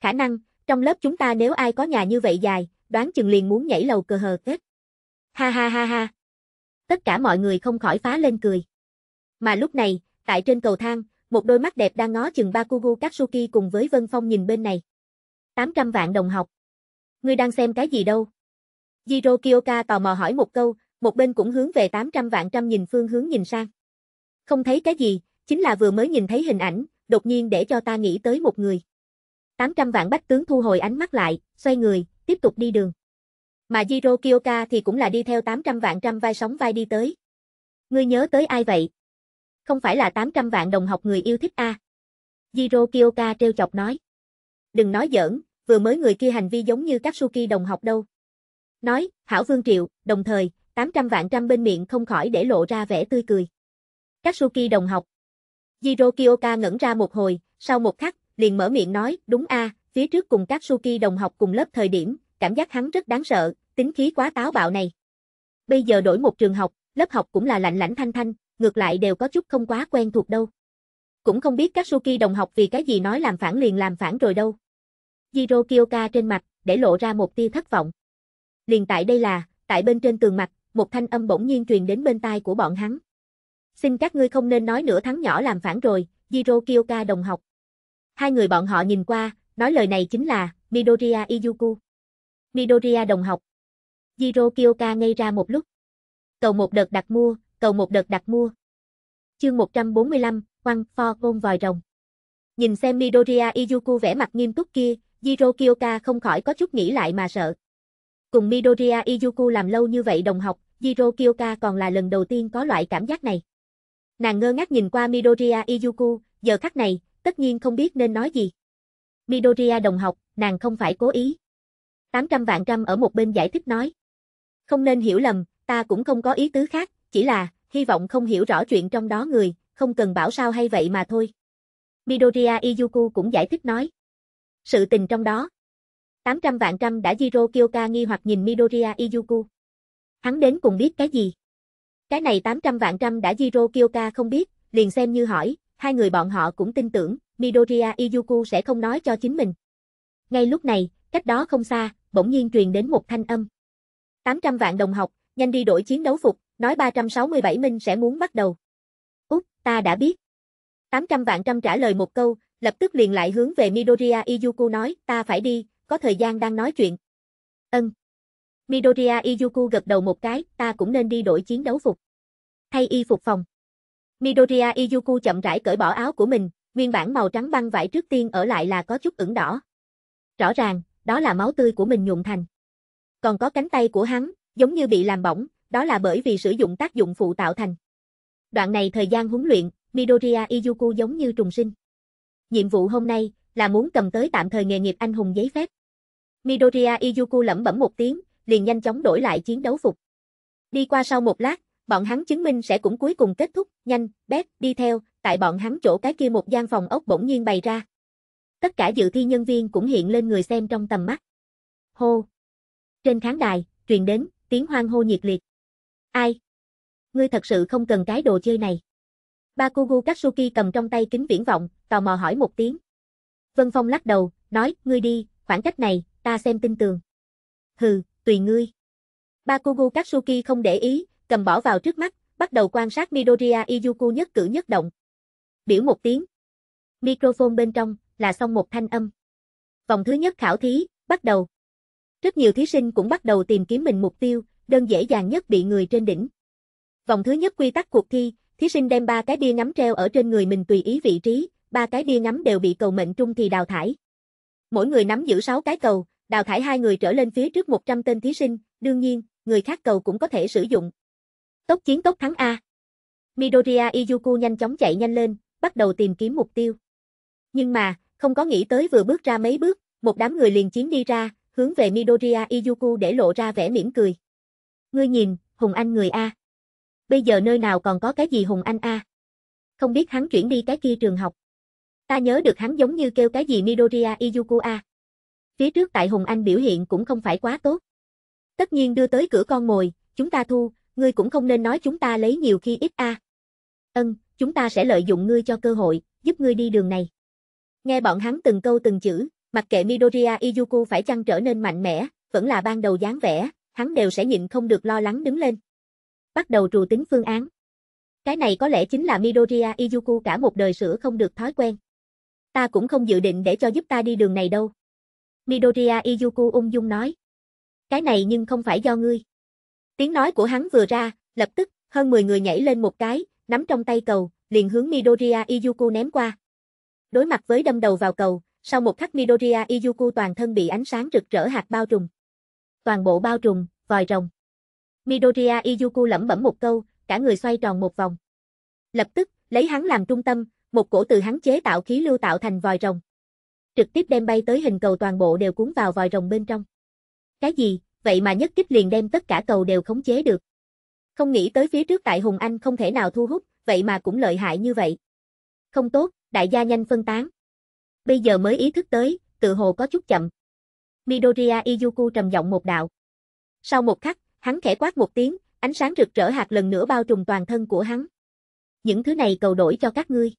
Khả năng, trong lớp chúng ta nếu ai có nhà như vậy dài, đoán chừng liền muốn nhảy lầu cờ hờ kết. Ha ha ha ha. Tất cả mọi người không khỏi phá lên cười. Mà lúc này, tại trên cầu thang, một đôi mắt đẹp đang ngó chừng Bakugu Katsuki cùng với Vân Phong nhìn bên này. 800 vạn đồng học. Ngươi đang xem cái gì đâu? Jiro Kiyoka tò mò hỏi một câu, một bên cũng hướng về 800 vạn trăm nhìn phương hướng nhìn sang. Không thấy cái gì, chính là vừa mới nhìn thấy hình ảnh, đột nhiên để cho ta nghĩ tới một người. 800 vạn bách tướng thu hồi ánh mắt lại, xoay người, tiếp tục đi đường. Mà Jiro Kiyoka thì cũng là đi theo 800 vạn trăm vai sóng vai đi tới. Ngươi nhớ tới ai vậy? Không phải là 800 vạn đồng học người yêu thích a? À? Jiro Kiyoka trêu chọc nói. Đừng nói giỡn, vừa mới người kia hành vi giống như Katsuki đồng học đâu. Nói, Hảo Vương Triệu, đồng thời, 800 vạn trăm bên miệng không khỏi để lộ ra vẻ tươi cười. Katsuki đồng học. Jiro kiyoka ngẩn ra một hồi, sau một khắc, liền mở miệng nói, đúng a, phía trước cùng Katsuki đồng học cùng lớp thời điểm, cảm giác hắn rất đáng sợ, tính khí quá táo bạo này. Bây giờ đổi một trường học, lớp học cũng là lạnh lãnh thanh thanh, ngược lại đều có chút không quá quen thuộc đâu. Cũng không biết Katsuki đồng học vì cái gì nói làm phản liền làm phản rồi đâu. Jiro kiyoka trên mặt, để lộ ra một tia thất vọng liền tại đây là, tại bên trên tường mặt, một thanh âm bỗng nhiên truyền đến bên tai của bọn hắn. Xin các ngươi không nên nói nữa thắng nhỏ làm phản rồi, Jiro Kiyoka đồng học. Hai người bọn họ nhìn qua, nói lời này chính là Midoriya Iyuku. Midoriya đồng học. Jiro Kiyoka ngây ra một lúc. Cầu một đợt đặt mua, cầu một đợt đặt mua. Chương 145, quăng pho côn vòi rồng. Nhìn xem Midoriya Iyuku vẻ mặt nghiêm túc kia, Jiro Kiyoka không khỏi có chút nghĩ lại mà sợ. Cùng Midoriya Izuku làm lâu như vậy đồng học, Jiro Kyoka còn là lần đầu tiên có loại cảm giác này. Nàng ngơ ngác nhìn qua Midoriya Izuku, giờ khắc này, tất nhiên không biết nên nói gì. Midoriya đồng học, nàng không phải cố ý. 800 vạn trăm ở một bên giải thích nói. Không nên hiểu lầm, ta cũng không có ý tứ khác, chỉ là, hy vọng không hiểu rõ chuyện trong đó người, không cần bảo sao hay vậy mà thôi. Midoriya Izuku cũng giải thích nói. Sự tình trong đó, 800 vạn trăm đã Jiro Kiyoka nghi hoặc nhìn Midoriya Izuku. Hắn đến cùng biết cái gì? Cái này 800 vạn trăm đã Jiro Kiyoka không biết, liền xem như hỏi, hai người bọn họ cũng tin tưởng, Midoriya Izuku sẽ không nói cho chính mình. Ngay lúc này, cách đó không xa, bỗng nhiên truyền đến một thanh âm. 800 vạn đồng học, nhanh đi đổi chiến đấu phục, nói 367 minh sẽ muốn bắt đầu. Úc, ta đã biết. 800 vạn trăm trả lời một câu, lập tức liền lại hướng về Midoriya Izuku nói, ta phải đi, có thời gian đang nói chuyện. Ân. Midoriya Iyuku gật đầu một cái, ta cũng nên đi đổi chiến đấu phục. Thay y phục phòng. Midoriya Iyuku chậm rãi cởi bỏ áo của mình, nguyên bản màu trắng băng vải trước tiên ở lại là có chút ửng đỏ. Rõ ràng, đó là máu tươi của mình nhuộm thành. Còn có cánh tay của hắn, giống như bị làm bỏng, đó là bởi vì sử dụng tác dụng phụ tạo thành. Đoạn này thời gian huấn luyện, Midoriya Iyuku giống như trùng sinh. Nhiệm vụ hôm nay là muốn cầm tới tạm thời nghề nghiệp anh hùng giấy phép. Midoriya Iyuku lẩm bẩm một tiếng, liền nhanh chóng đổi lại chiến đấu phục. Đi qua sau một lát, bọn hắn chứng minh sẽ cũng cuối cùng kết thúc, nhanh, bét, đi theo, tại bọn hắn chỗ cái kia một gian phòng ốc bỗng nhiên bày ra. Tất cả dự thi nhân viên cũng hiện lên người xem trong tầm mắt. Hô! Trên khán đài, truyền đến, tiếng hoang hô nhiệt liệt. Ai? Ngươi thật sự không cần cái đồ chơi này. Bakugu Katsuki cầm trong tay kính viễn vọng, tò mò hỏi một tiếng. Vân Phong lắc đầu, nói, ngươi đi, khoảng cách này, ta xem tin tường. Hừ, tùy ngươi. Bakugu Katsuki không để ý, cầm bỏ vào trước mắt, bắt đầu quan sát Midoriya Izuku nhất cử nhất động. Biểu một tiếng. Microphone bên trong, là xong một thanh âm. Vòng thứ nhất khảo thí, bắt đầu. Rất nhiều thí sinh cũng bắt đầu tìm kiếm mình mục tiêu, đơn dễ dàng nhất bị người trên đỉnh. Vòng thứ nhất quy tắc cuộc thi, thí sinh đem ba cái bia ngắm treo ở trên người mình tùy ý vị trí, ba cái bia ngắm đều bị cầu mệnh trung thì đào thải. Mỗi người nắm giữ 6 cái cầu, đào thải hai người trở lên phía trước 100 tên thí sinh, đương nhiên, người khác cầu cũng có thể sử dụng. Tốc chiến tốc thắng A. Midoriya Izuku nhanh chóng chạy nhanh lên, bắt đầu tìm kiếm mục tiêu. Nhưng mà, không có nghĩ tới vừa bước ra mấy bước, một đám người liền chiến đi ra, hướng về Midoriya Izuku để lộ ra vẻ mỉm cười. Ngươi nhìn, Hùng Anh người A. Bây giờ nơi nào còn có cái gì Hùng Anh A. Không biết hắn chuyển đi cái kia trường học. Ta nhớ được hắn giống như kêu cái gì Midoriya Izukua. Phía trước tại Hùng Anh biểu hiện cũng không phải quá tốt. Tất nhiên đưa tới cửa con mồi, chúng ta thu, ngươi cũng không nên nói chúng ta lấy nhiều khi ít a. Ân, chúng ta sẽ lợi dụng ngươi cho cơ hội, giúp ngươi đi đường này. Nghe bọn hắn từng câu từng chữ, mặc kệ Midoriya Izuku phải chăng trở nên mạnh mẽ, vẫn là ban đầu dáng vẻ, hắn đều sẽ nhịn không được lo lắng đứng lên. Bắt đầu trù tính phương án. Cái này có lẽ chính là Midoriya Izuku cả một đời sửa không được thói quen ta cũng không dự định để cho giúp ta đi đường này đâu. Midoriya Iyuku ung dung nói. Cái này nhưng không phải do ngươi. Tiếng nói của hắn vừa ra, lập tức, hơn 10 người nhảy lên một cái, nắm trong tay cầu, liền hướng Midoriya Iyuku ném qua. Đối mặt với đâm đầu vào cầu, sau một khắc Midoriya Iyuku toàn thân bị ánh sáng rực rỡ hạt bao trùm. Toàn bộ bao trùm, vòi rồng. Midoriya Iyuku lẩm bẩm một câu, cả người xoay tròn một vòng. Lập tức, lấy hắn làm trung tâm, một cổ từ hắn chế tạo khí lưu tạo thành vòi rồng. Trực tiếp đem bay tới hình cầu toàn bộ đều cuốn vào vòi rồng bên trong. Cái gì, vậy mà nhất kích liền đem tất cả cầu đều khống chế được. Không nghĩ tới phía trước tại Hùng Anh không thể nào thu hút, vậy mà cũng lợi hại như vậy. Không tốt, đại gia nhanh phân tán. Bây giờ mới ý thức tới, tự hồ có chút chậm. Midoriya Izuku trầm giọng một đạo. Sau một khắc, hắn khẽ quát một tiếng, ánh sáng rực rỡ hạt lần nữa bao trùm toàn thân của hắn. Những thứ này cầu đổi cho các ngươi.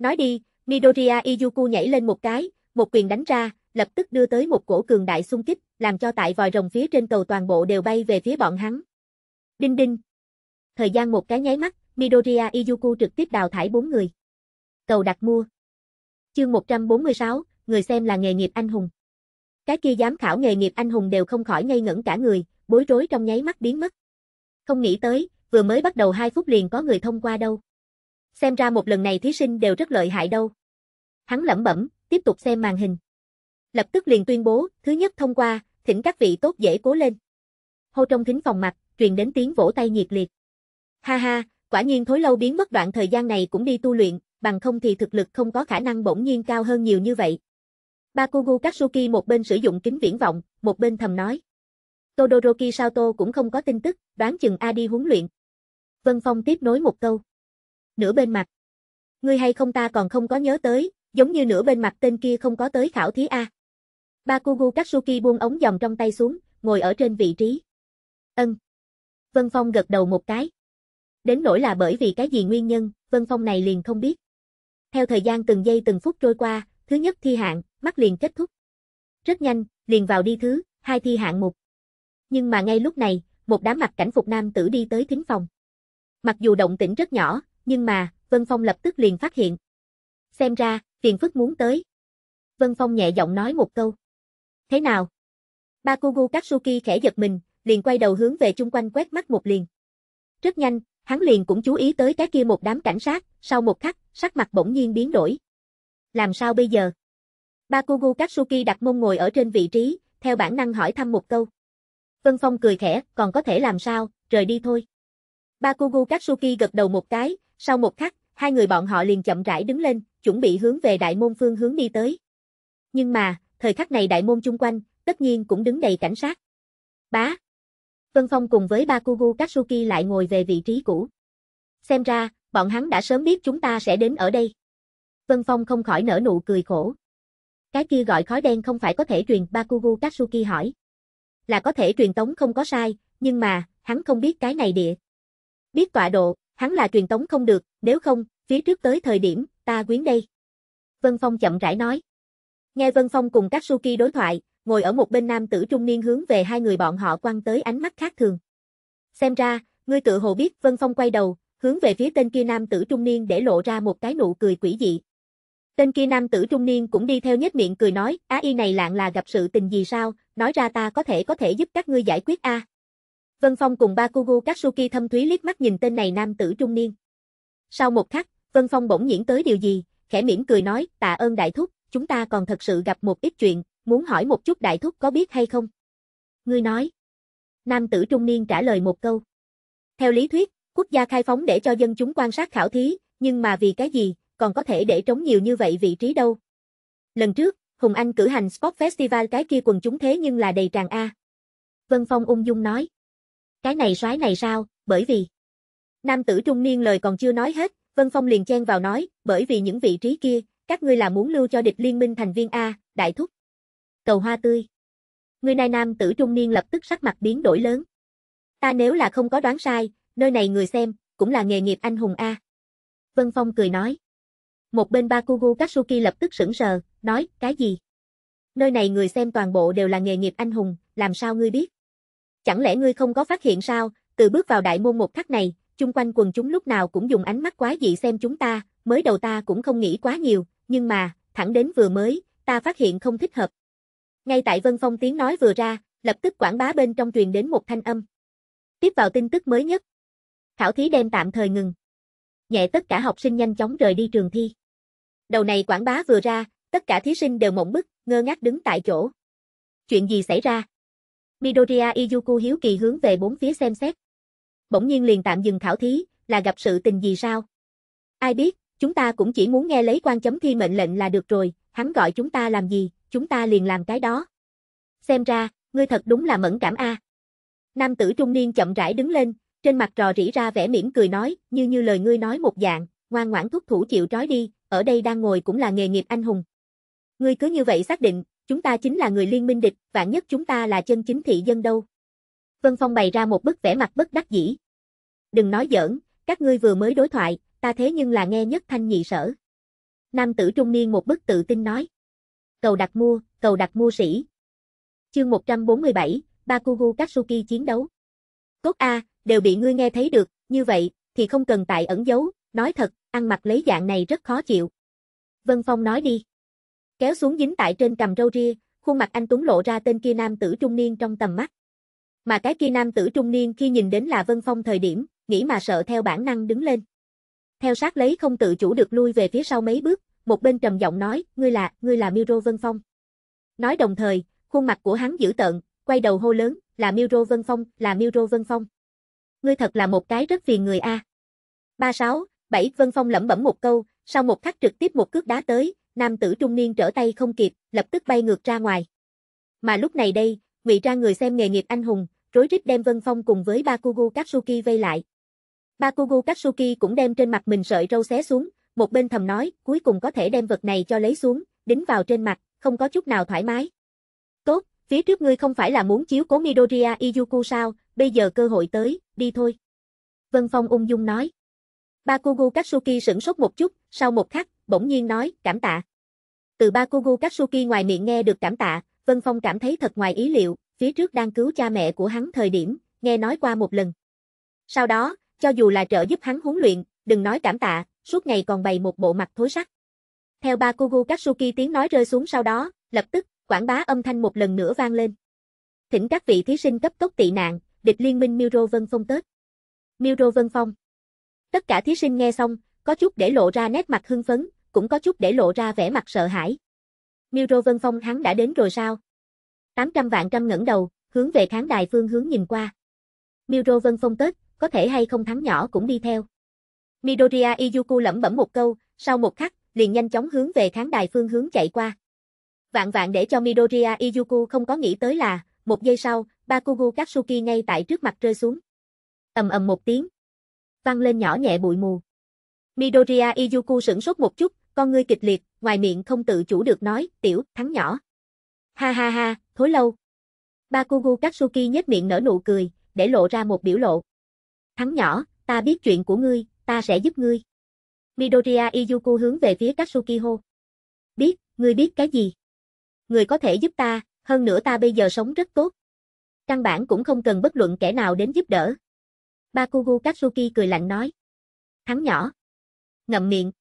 Nói đi, Midoriya Iyuku nhảy lên một cái, một quyền đánh ra, lập tức đưa tới một cổ cường đại xung kích, làm cho tại vòi rồng phía trên cầu toàn bộ đều bay về phía bọn hắn. Đinh đinh. Thời gian một cái nháy mắt, Midoriya Iyuku trực tiếp đào thải bốn người. Cầu đặt mua. Chương 146, người xem là nghề nghiệp anh hùng. Cái kia giám khảo nghề nghiệp anh hùng đều không khỏi ngây ngẩn cả người, bối rối trong nháy mắt biến mất. Không nghĩ tới, vừa mới bắt đầu 2 phút liền có người thông qua đâu. Xem ra một lần này thí sinh đều rất lợi hại đâu. Hắn lẩm bẩm, tiếp tục xem màn hình. Lập tức liền tuyên bố, thứ nhất thông qua, thỉnh các vị tốt dễ cố lên. Hô trong thính phòng mặt, truyền đến tiếng vỗ tay nhiệt liệt. Ha ha, quả nhiên thối lâu biến mất đoạn thời gian này cũng đi tu luyện, bằng không thì thực lực không có khả năng bỗng nhiên cao hơn nhiều như vậy. Bakugu Katsuki một bên sử dụng kính viễn vọng, một bên thầm nói. Todoroki Sato cũng không có tin tức, đoán chừng A đi huấn luyện. Vân Phong tiếp nối một câu nửa bên mặt. Ngươi hay không ta còn không có nhớ tới, giống như nửa bên mặt tên kia không có tới khảo thí A. Bakugu Katsuki buông ống dòng trong tay xuống, ngồi ở trên vị trí. Ân. Vân Phong gật đầu một cái. Đến nỗi là bởi vì cái gì nguyên nhân, Vân Phong này liền không biết. Theo thời gian từng giây từng phút trôi qua, thứ nhất thi hạng, mắt liền kết thúc. Rất nhanh, liền vào đi thứ, hai thi hạng một. Nhưng mà ngay lúc này, một đám mặt cảnh phục nam tử đi tới thính phòng. Mặc dù động tĩnh rất nhỏ, nhưng mà, Vân Phong lập tức liền phát hiện. Xem ra, phiền phức muốn tới. Vân Phong nhẹ giọng nói một câu. Thế nào? Bakugu Katsuki khẽ giật mình, liền quay đầu hướng về chung quanh quét mắt một liền. Rất nhanh, hắn liền cũng chú ý tới cái kia một đám cảnh sát, sau một khắc, sắc mặt bỗng nhiên biến đổi. Làm sao bây giờ? Bakugu Katsuki đặt mông ngồi ở trên vị trí, theo bản năng hỏi thăm một câu. Vân Phong cười khẽ, còn có thể làm sao, rời đi thôi. Bakugu Katsuki gật đầu một cái, sau một khắc, hai người bọn họ liền chậm rãi đứng lên, chuẩn bị hướng về đại môn phương hướng đi tới. Nhưng mà, thời khắc này đại môn chung quanh, tất nhiên cũng đứng đầy cảnh sát. Bá. Vân Phong cùng với Bakugu Katsuki lại ngồi về vị trí cũ. Xem ra, bọn hắn đã sớm biết chúng ta sẽ đến ở đây. Vân Phong không khỏi nở nụ cười khổ. Cái kia gọi khói đen không phải có thể truyền Bakugu Katsuki hỏi. Là có thể truyền tống không có sai, nhưng mà, hắn không biết cái này địa. Biết tọa độ, hắn là truyền tống không được, nếu không, phía trước tới thời điểm, ta quyến đây. Vân Phong chậm rãi nói. Nghe Vân Phong cùng các Suki đối thoại, ngồi ở một bên nam tử trung niên hướng về hai người bọn họ quăng tới ánh mắt khác thường. Xem ra, ngươi tự hồ biết Vân Phong quay đầu, hướng về phía tên kia nam tử trung niên để lộ ra một cái nụ cười quỷ dị. Tên kia nam tử trung niên cũng đi theo nhếch miệng cười nói, á y này lạng là gặp sự tình gì sao, nói ra ta có thể có thể giúp các ngươi giải quyết a. À. Vân Phong cùng Bakugu Katsuki thâm thúy liếc mắt nhìn tên này nam tử trung niên. Sau một khắc, Vân Phong bỗng nhiễn tới điều gì, khẽ mỉm cười nói, tạ ơn đại thúc, chúng ta còn thật sự gặp một ít chuyện, muốn hỏi một chút đại thúc có biết hay không? Ngươi nói. Nam tử trung niên trả lời một câu. Theo lý thuyết, quốc gia khai phóng để cho dân chúng quan sát khảo thí, nhưng mà vì cái gì, còn có thể để trống nhiều như vậy vị trí đâu. Lần trước, Hùng Anh cử hành Sport Festival cái kia quần chúng thế nhưng là đầy tràn A. Vân Phong ung dung nói. Cái này soái này sao, bởi vì... Nam tử trung niên lời còn chưa nói hết, Vân Phong liền chen vào nói, bởi vì những vị trí kia, các ngươi là muốn lưu cho địch liên minh thành viên A, đại thúc. Cầu hoa tươi. Người này nam tử trung niên lập tức sắc mặt biến đổi lớn. Ta nếu là không có đoán sai, nơi này người xem, cũng là nghề nghiệp anh hùng A. Vân Phong cười nói. Một bên Bakugu Katsuki lập tức sững sờ, nói, cái gì? Nơi này người xem toàn bộ đều là nghề nghiệp anh hùng, làm sao ngươi biết? Chẳng lẽ ngươi không có phát hiện sao, từ bước vào đại môn một khắc này, chung quanh quần chúng lúc nào cũng dùng ánh mắt quá dị xem chúng ta, mới đầu ta cũng không nghĩ quá nhiều, nhưng mà, thẳng đến vừa mới, ta phát hiện không thích hợp. Ngay tại Vân Phong tiếng nói vừa ra, lập tức quảng bá bên trong truyền đến một thanh âm. Tiếp vào tin tức mới nhất. Khảo thí đem tạm thời ngừng. Nhẹ tất cả học sinh nhanh chóng rời đi trường thi. Đầu này quảng bá vừa ra, tất cả thí sinh đều mộng bức, ngơ ngác đứng tại chỗ. Chuyện gì xảy ra? Midoriya Izuku hiếu kỳ hướng về bốn phía xem xét. Bỗng nhiên liền tạm dừng khảo thí, là gặp sự tình gì sao? Ai biết, chúng ta cũng chỉ muốn nghe lấy quan chấm thi mệnh lệnh là được rồi, hắn gọi chúng ta làm gì, chúng ta liền làm cái đó. Xem ra, ngươi thật đúng là mẫn cảm a. Nam tử trung niên chậm rãi đứng lên, trên mặt trò rỉ ra vẻ mỉm cười nói, như như lời ngươi nói một dạng, ngoan ngoãn thúc thủ chịu trói đi, ở đây đang ngồi cũng là nghề nghiệp anh hùng. Ngươi cứ như vậy xác định, chúng ta chính là người liên minh địch, vạn nhất chúng ta là chân chính thị dân đâu. Vân Phong bày ra một bức vẻ mặt bất đắc dĩ. Đừng nói giỡn, các ngươi vừa mới đối thoại, ta thế nhưng là nghe nhất thanh nhị sở. Nam tử trung niên một bức tự tin nói. Cầu đặt mua, cầu đặt mua sĩ. Chương 147, Bakugu Katsuki chiến đấu. Cốt A, đều bị ngươi nghe thấy được, như vậy, thì không cần tại ẩn giấu, nói thật, ăn mặc lấy dạng này rất khó chịu. Vân Phong nói đi kéo xuống dính tại trên cằm râu ria, khuôn mặt anh Tuấn lộ ra tên kia nam tử trung niên trong tầm mắt. Mà cái kia nam tử trung niên khi nhìn đến là Vân Phong thời điểm, nghĩ mà sợ theo bản năng đứng lên. Theo sát lấy không tự chủ được lui về phía sau mấy bước, một bên trầm giọng nói, ngươi là, ngươi là Miro Vân Phong. Nói đồng thời, khuôn mặt của hắn dữ tợn, quay đầu hô lớn, là Miro Vân Phong, là Miro Vân Phong. Ngươi thật là một cái rất phiền người a. 36, 7 Vân Phong lẩm bẩm một câu, sau một khắc trực tiếp một cước đá tới, nam tử trung niên trở tay không kịp, lập tức bay ngược ra ngoài. Mà lúc này đây, ngụy trang người xem nghề nghiệp anh hùng, rối rít đem Vân Phong cùng với Bakugu Katsuki vây lại. Bakugu Katsuki cũng đem trên mặt mình sợi râu xé xuống, một bên thầm nói, cuối cùng có thể đem vật này cho lấy xuống, đính vào trên mặt, không có chút nào thoải mái. Tốt, phía trước ngươi không phải là muốn chiếu cố Midoriya Izuku sao, bây giờ cơ hội tới, đi thôi. Vân Phong ung dung nói. Bakugu Katsuki sửng sốt một chút, sau một khắc, bỗng nhiên nói, cảm tạ. Từ Bakugu Katsuki ngoài miệng nghe được cảm tạ, Vân Phong cảm thấy thật ngoài ý liệu, phía trước đang cứu cha mẹ của hắn thời điểm, nghe nói qua một lần. Sau đó, cho dù là trợ giúp hắn huấn luyện, đừng nói cảm tạ, suốt ngày còn bày một bộ mặt thối sắc. Theo Bakugu Katsuki tiếng nói rơi xuống sau đó, lập tức, quảng bá âm thanh một lần nữa vang lên. Thỉnh các vị thí sinh cấp tốc tị nạn, địch liên minh Miro Vân Phong Tết. Miro Vân Phong. Tất cả thí sinh nghe xong, có chút để lộ ra nét mặt hưng phấn, cũng có chút để lộ ra vẻ mặt sợ hãi. Miro Vân Phong hắn đã đến rồi sao? 800 vạn trăm ngẩng đầu, hướng về khán đài phương hướng nhìn qua. Miro Vân Phong tết, có thể hay không thắng nhỏ cũng đi theo. Midoriya Izuku lẩm bẩm một câu, sau một khắc, liền nhanh chóng hướng về khán đài phương hướng chạy qua. Vạn vạn để cho Midoriya Izuku không có nghĩ tới là, một giây sau, Bakugu Katsuki ngay tại trước mặt rơi xuống. ầm ầm một tiếng. Văng lên nhỏ nhẹ bụi mù. Midoriya Izuku sửng sốt một chút, con ngươi kịch liệt, ngoài miệng không tự chủ được nói, tiểu, thắng nhỏ. Ha ha ha, thối lâu. Bakugu Katsuki nhếch miệng nở nụ cười, để lộ ra một biểu lộ. Thắng nhỏ, ta biết chuyện của ngươi, ta sẽ giúp ngươi. Midoriya Iyuku hướng về phía Katsuki hô. Biết, ngươi biết cái gì? Ngươi có thể giúp ta, hơn nữa ta bây giờ sống rất tốt. Căn bản cũng không cần bất luận kẻ nào đến giúp đỡ. Bakugu Katsuki cười lạnh nói. Thắng nhỏ. Ngậm miệng.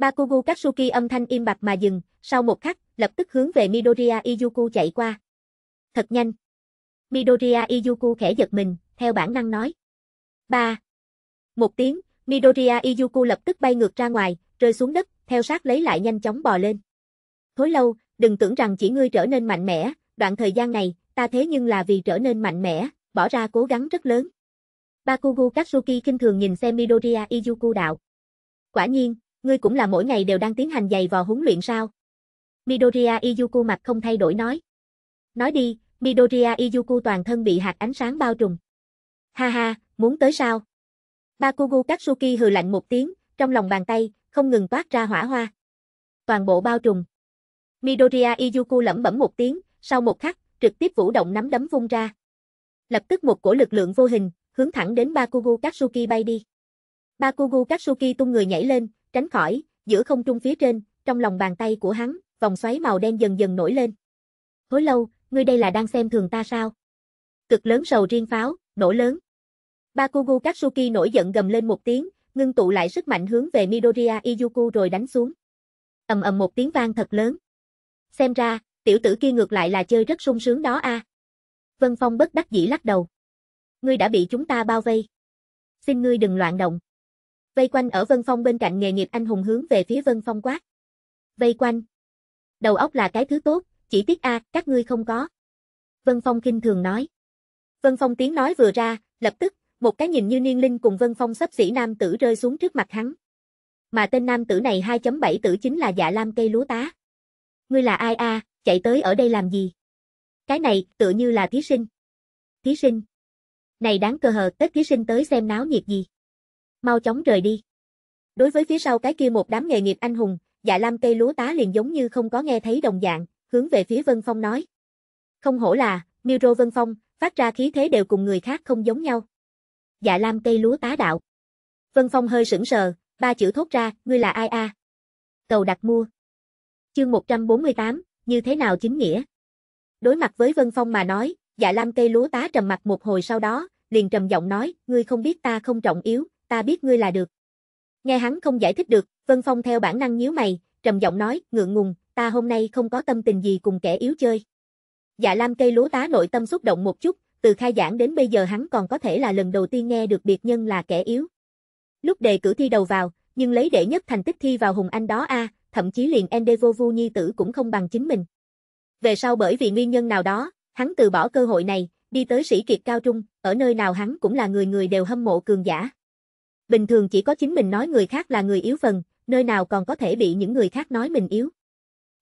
Bakugu Katsuki âm thanh im bặt mà dừng, sau một khắc, lập tức hướng về Midoriya Izuku chạy qua. Thật nhanh. Midoriya Izuku khẽ giật mình, theo bản năng nói. ba Một tiếng, Midoriya Izuku lập tức bay ngược ra ngoài, rơi xuống đất, theo sát lấy lại nhanh chóng bò lên. Thối lâu, đừng tưởng rằng chỉ ngươi trở nên mạnh mẽ, đoạn thời gian này, ta thế nhưng là vì trở nên mạnh mẽ, bỏ ra cố gắng rất lớn. Bakugu Katsuki kinh thường nhìn xem Midoriya Izuku đạo. Quả nhiên, Ngươi cũng là mỗi ngày đều đang tiến hành dày vò huấn luyện sao? Midoriya Izuku mặt không thay đổi nói. Nói đi, Midoriya Izuku toàn thân bị hạt ánh sáng bao trùm. Ha ha, muốn tới sao? Bakugu Katsuki hừ lạnh một tiếng, trong lòng bàn tay, không ngừng toát ra hỏa hoa. Toàn bộ bao trùm. Midoriya Izuku lẩm bẩm một tiếng, sau một khắc, trực tiếp vũ động nắm đấm vung ra. Lập tức một cổ lực lượng vô hình, hướng thẳng đến Bakugu Katsuki bay đi. Bakugu Katsuki tung người nhảy lên, tránh khỏi, giữa không trung phía trên, trong lòng bàn tay của hắn, vòng xoáy màu đen dần dần nổi lên. Hối lâu, ngươi đây là đang xem thường ta sao? Cực lớn sầu riêng pháo, nổ lớn. Bakugu Katsuki nổi giận gầm lên một tiếng, ngưng tụ lại sức mạnh hướng về Midoriya Iyuku rồi đánh xuống. ầm ầm một tiếng vang thật lớn. Xem ra, tiểu tử kia ngược lại là chơi rất sung sướng đó a. À. Vân Phong bất đắc dĩ lắc đầu. Ngươi đã bị chúng ta bao vây. Xin ngươi đừng loạn động. Vây quanh ở Vân Phong bên cạnh nghề nghiệp anh hùng hướng về phía Vân Phong quát. Vây quanh. Đầu óc là cái thứ tốt, chỉ tiếc a, à, các ngươi không có. Vân Phong kinh thường nói. Vân Phong tiếng nói vừa ra, lập tức, một cái nhìn như niên linh cùng Vân Phong sắp xỉ nam tử rơi xuống trước mặt hắn. Mà tên nam tử này 2.7 tử chính là dạ lam cây lúa tá. Ngươi là ai a, à, chạy tới ở đây làm gì? Cái này, tựa như là thí sinh. Thí sinh. Này đáng cơ hờ, tết thí sinh tới xem náo nhiệt gì mau chóng rời đi. Đối với phía sau cái kia một đám nghề nghiệp anh hùng, dạ lam cây lúa tá liền giống như không có nghe thấy đồng dạng, hướng về phía Vân Phong nói. Không hổ là, Miro Vân Phong, phát ra khí thế đều cùng người khác không giống nhau. Dạ lam cây lúa tá đạo. Vân Phong hơi sững sờ, ba chữ thốt ra, ngươi là ai a? Cầu đặt mua. Chương 148, như thế nào chính nghĩa? Đối mặt với Vân Phong mà nói, dạ lam cây lúa tá trầm mặt một hồi sau đó, liền trầm giọng nói, ngươi không biết ta không trọng yếu, ta biết ngươi là được. Nghe hắn không giải thích được, Vân Phong theo bản năng nhíu mày, trầm giọng nói, ngượng ngùng, ta hôm nay không có tâm tình gì cùng kẻ yếu chơi. Dạ Lam cây lúa tá nội tâm xúc động một chút, từ khai giảng đến bây giờ hắn còn có thể là lần đầu tiên nghe được biệt nhân là kẻ yếu. Lúc đề cử thi đầu vào, nhưng lấy đệ nhất thành tích thi vào Hùng Anh đó a, thậm chí liền Endevo Vu Nhi tử cũng không bằng chính mình. Về sau bởi vì nguyên nhân nào đó, hắn từ bỏ cơ hội này, đi tới sĩ kiệt cao trung, ở nơi nào hắn cũng là người người đều hâm mộ cường giả bình thường chỉ có chính mình nói người khác là người yếu phần, nơi nào còn có thể bị những người khác nói mình yếu.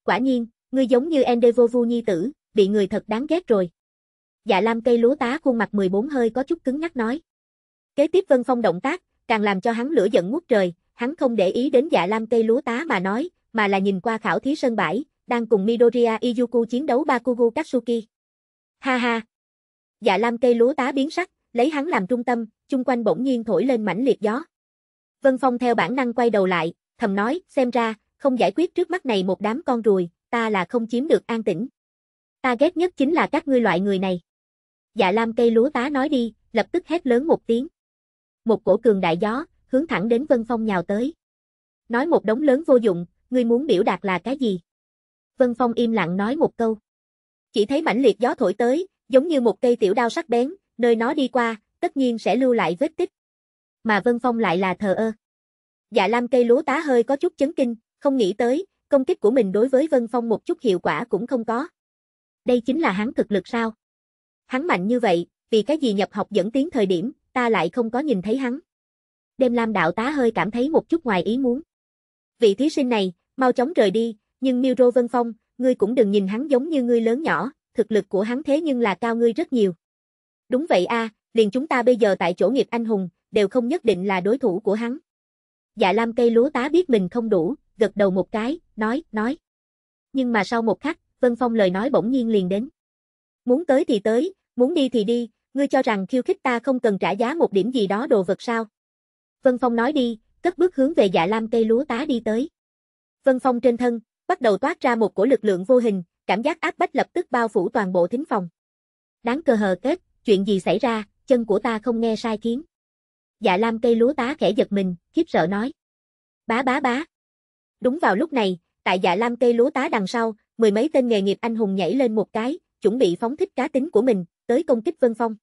Quả nhiên, ngươi giống như Endevo Nhi tử, bị người thật đáng ghét rồi. Dạ Lam cây lúa tá khuôn mặt 14 hơi có chút cứng nhắc nói. Kế tiếp Vân Phong động tác, càng làm cho hắn lửa giận ngút trời, hắn không để ý đến dạ Lam cây lúa tá mà nói, mà là nhìn qua khảo thí sân bãi, đang cùng Midoriya Iyuku chiến đấu Bakugu Katsuki. Ha ha! Dạ Lam cây lúa tá biến sắc, lấy hắn làm trung tâm, chung quanh bỗng nhiên thổi lên mãnh liệt gió. Vân Phong theo bản năng quay đầu lại, thầm nói, xem ra, không giải quyết trước mắt này một đám con ruồi, ta là không chiếm được an tĩnh. Ta ghét nhất chính là các ngươi loại người này. Dạ Lam cây lúa tá nói đi, lập tức hét lớn một tiếng. Một cổ cường đại gió, hướng thẳng đến Vân Phong nhào tới. Nói một đống lớn vô dụng, ngươi muốn biểu đạt là cái gì? Vân Phong im lặng nói một câu. Chỉ thấy mãnh liệt gió thổi tới, giống như một cây tiểu đao sắc bén, nơi nó đi qua, tất nhiên sẽ lưu lại vết tích. Mà Vân Phong lại là thờ ơ. Dạ Lam cây lúa tá hơi có chút chấn kinh, không nghĩ tới, công kích của mình đối với Vân Phong một chút hiệu quả cũng không có. Đây chính là hắn thực lực sao? Hắn mạnh như vậy, vì cái gì nhập học dẫn tiến thời điểm, ta lại không có nhìn thấy hắn. Đêm Lam đạo tá hơi cảm thấy một chút ngoài ý muốn. Vị thí sinh này, mau chóng rời đi, nhưng Miêu Rô Vân Phong, ngươi cũng đừng nhìn hắn giống như ngươi lớn nhỏ, thực lực của hắn thế nhưng là cao ngươi rất nhiều. Đúng vậy a, liền chúng ta bây giờ tại chỗ nghiệp anh hùng, đều không nhất định là đối thủ của hắn. Dạ Lam cây lúa tá biết mình không đủ, gật đầu một cái, nói, nói. Nhưng mà sau một khắc, Vân Phong lời nói bỗng nhiên liền đến. Muốn tới thì tới, muốn đi thì đi, ngươi cho rằng khiêu khích ta không cần trả giá một điểm gì đó đồ vật sao. Vân Phong nói đi, cất bước hướng về dạ lam cây lúa tá đi tới. Vân Phong trên thân, bắt đầu toát ra một cổ lực lượng vô hình, cảm giác áp bách lập tức bao phủ toàn bộ thính phòng. Đáng cơ hờ kết, chuyện gì xảy ra, chân của ta không nghe sai khiến. Dạ Lam cây lúa tá khẽ giật mình, khiếp sợ nói. Bá bá bá. Đúng vào lúc này, tại dạ Lam cây lúa tá đằng sau, mười mấy tên nghề nghiệp anh hùng nhảy lên một cái, chuẩn bị phóng thích cá tính của mình, tới công kích Vân Phong.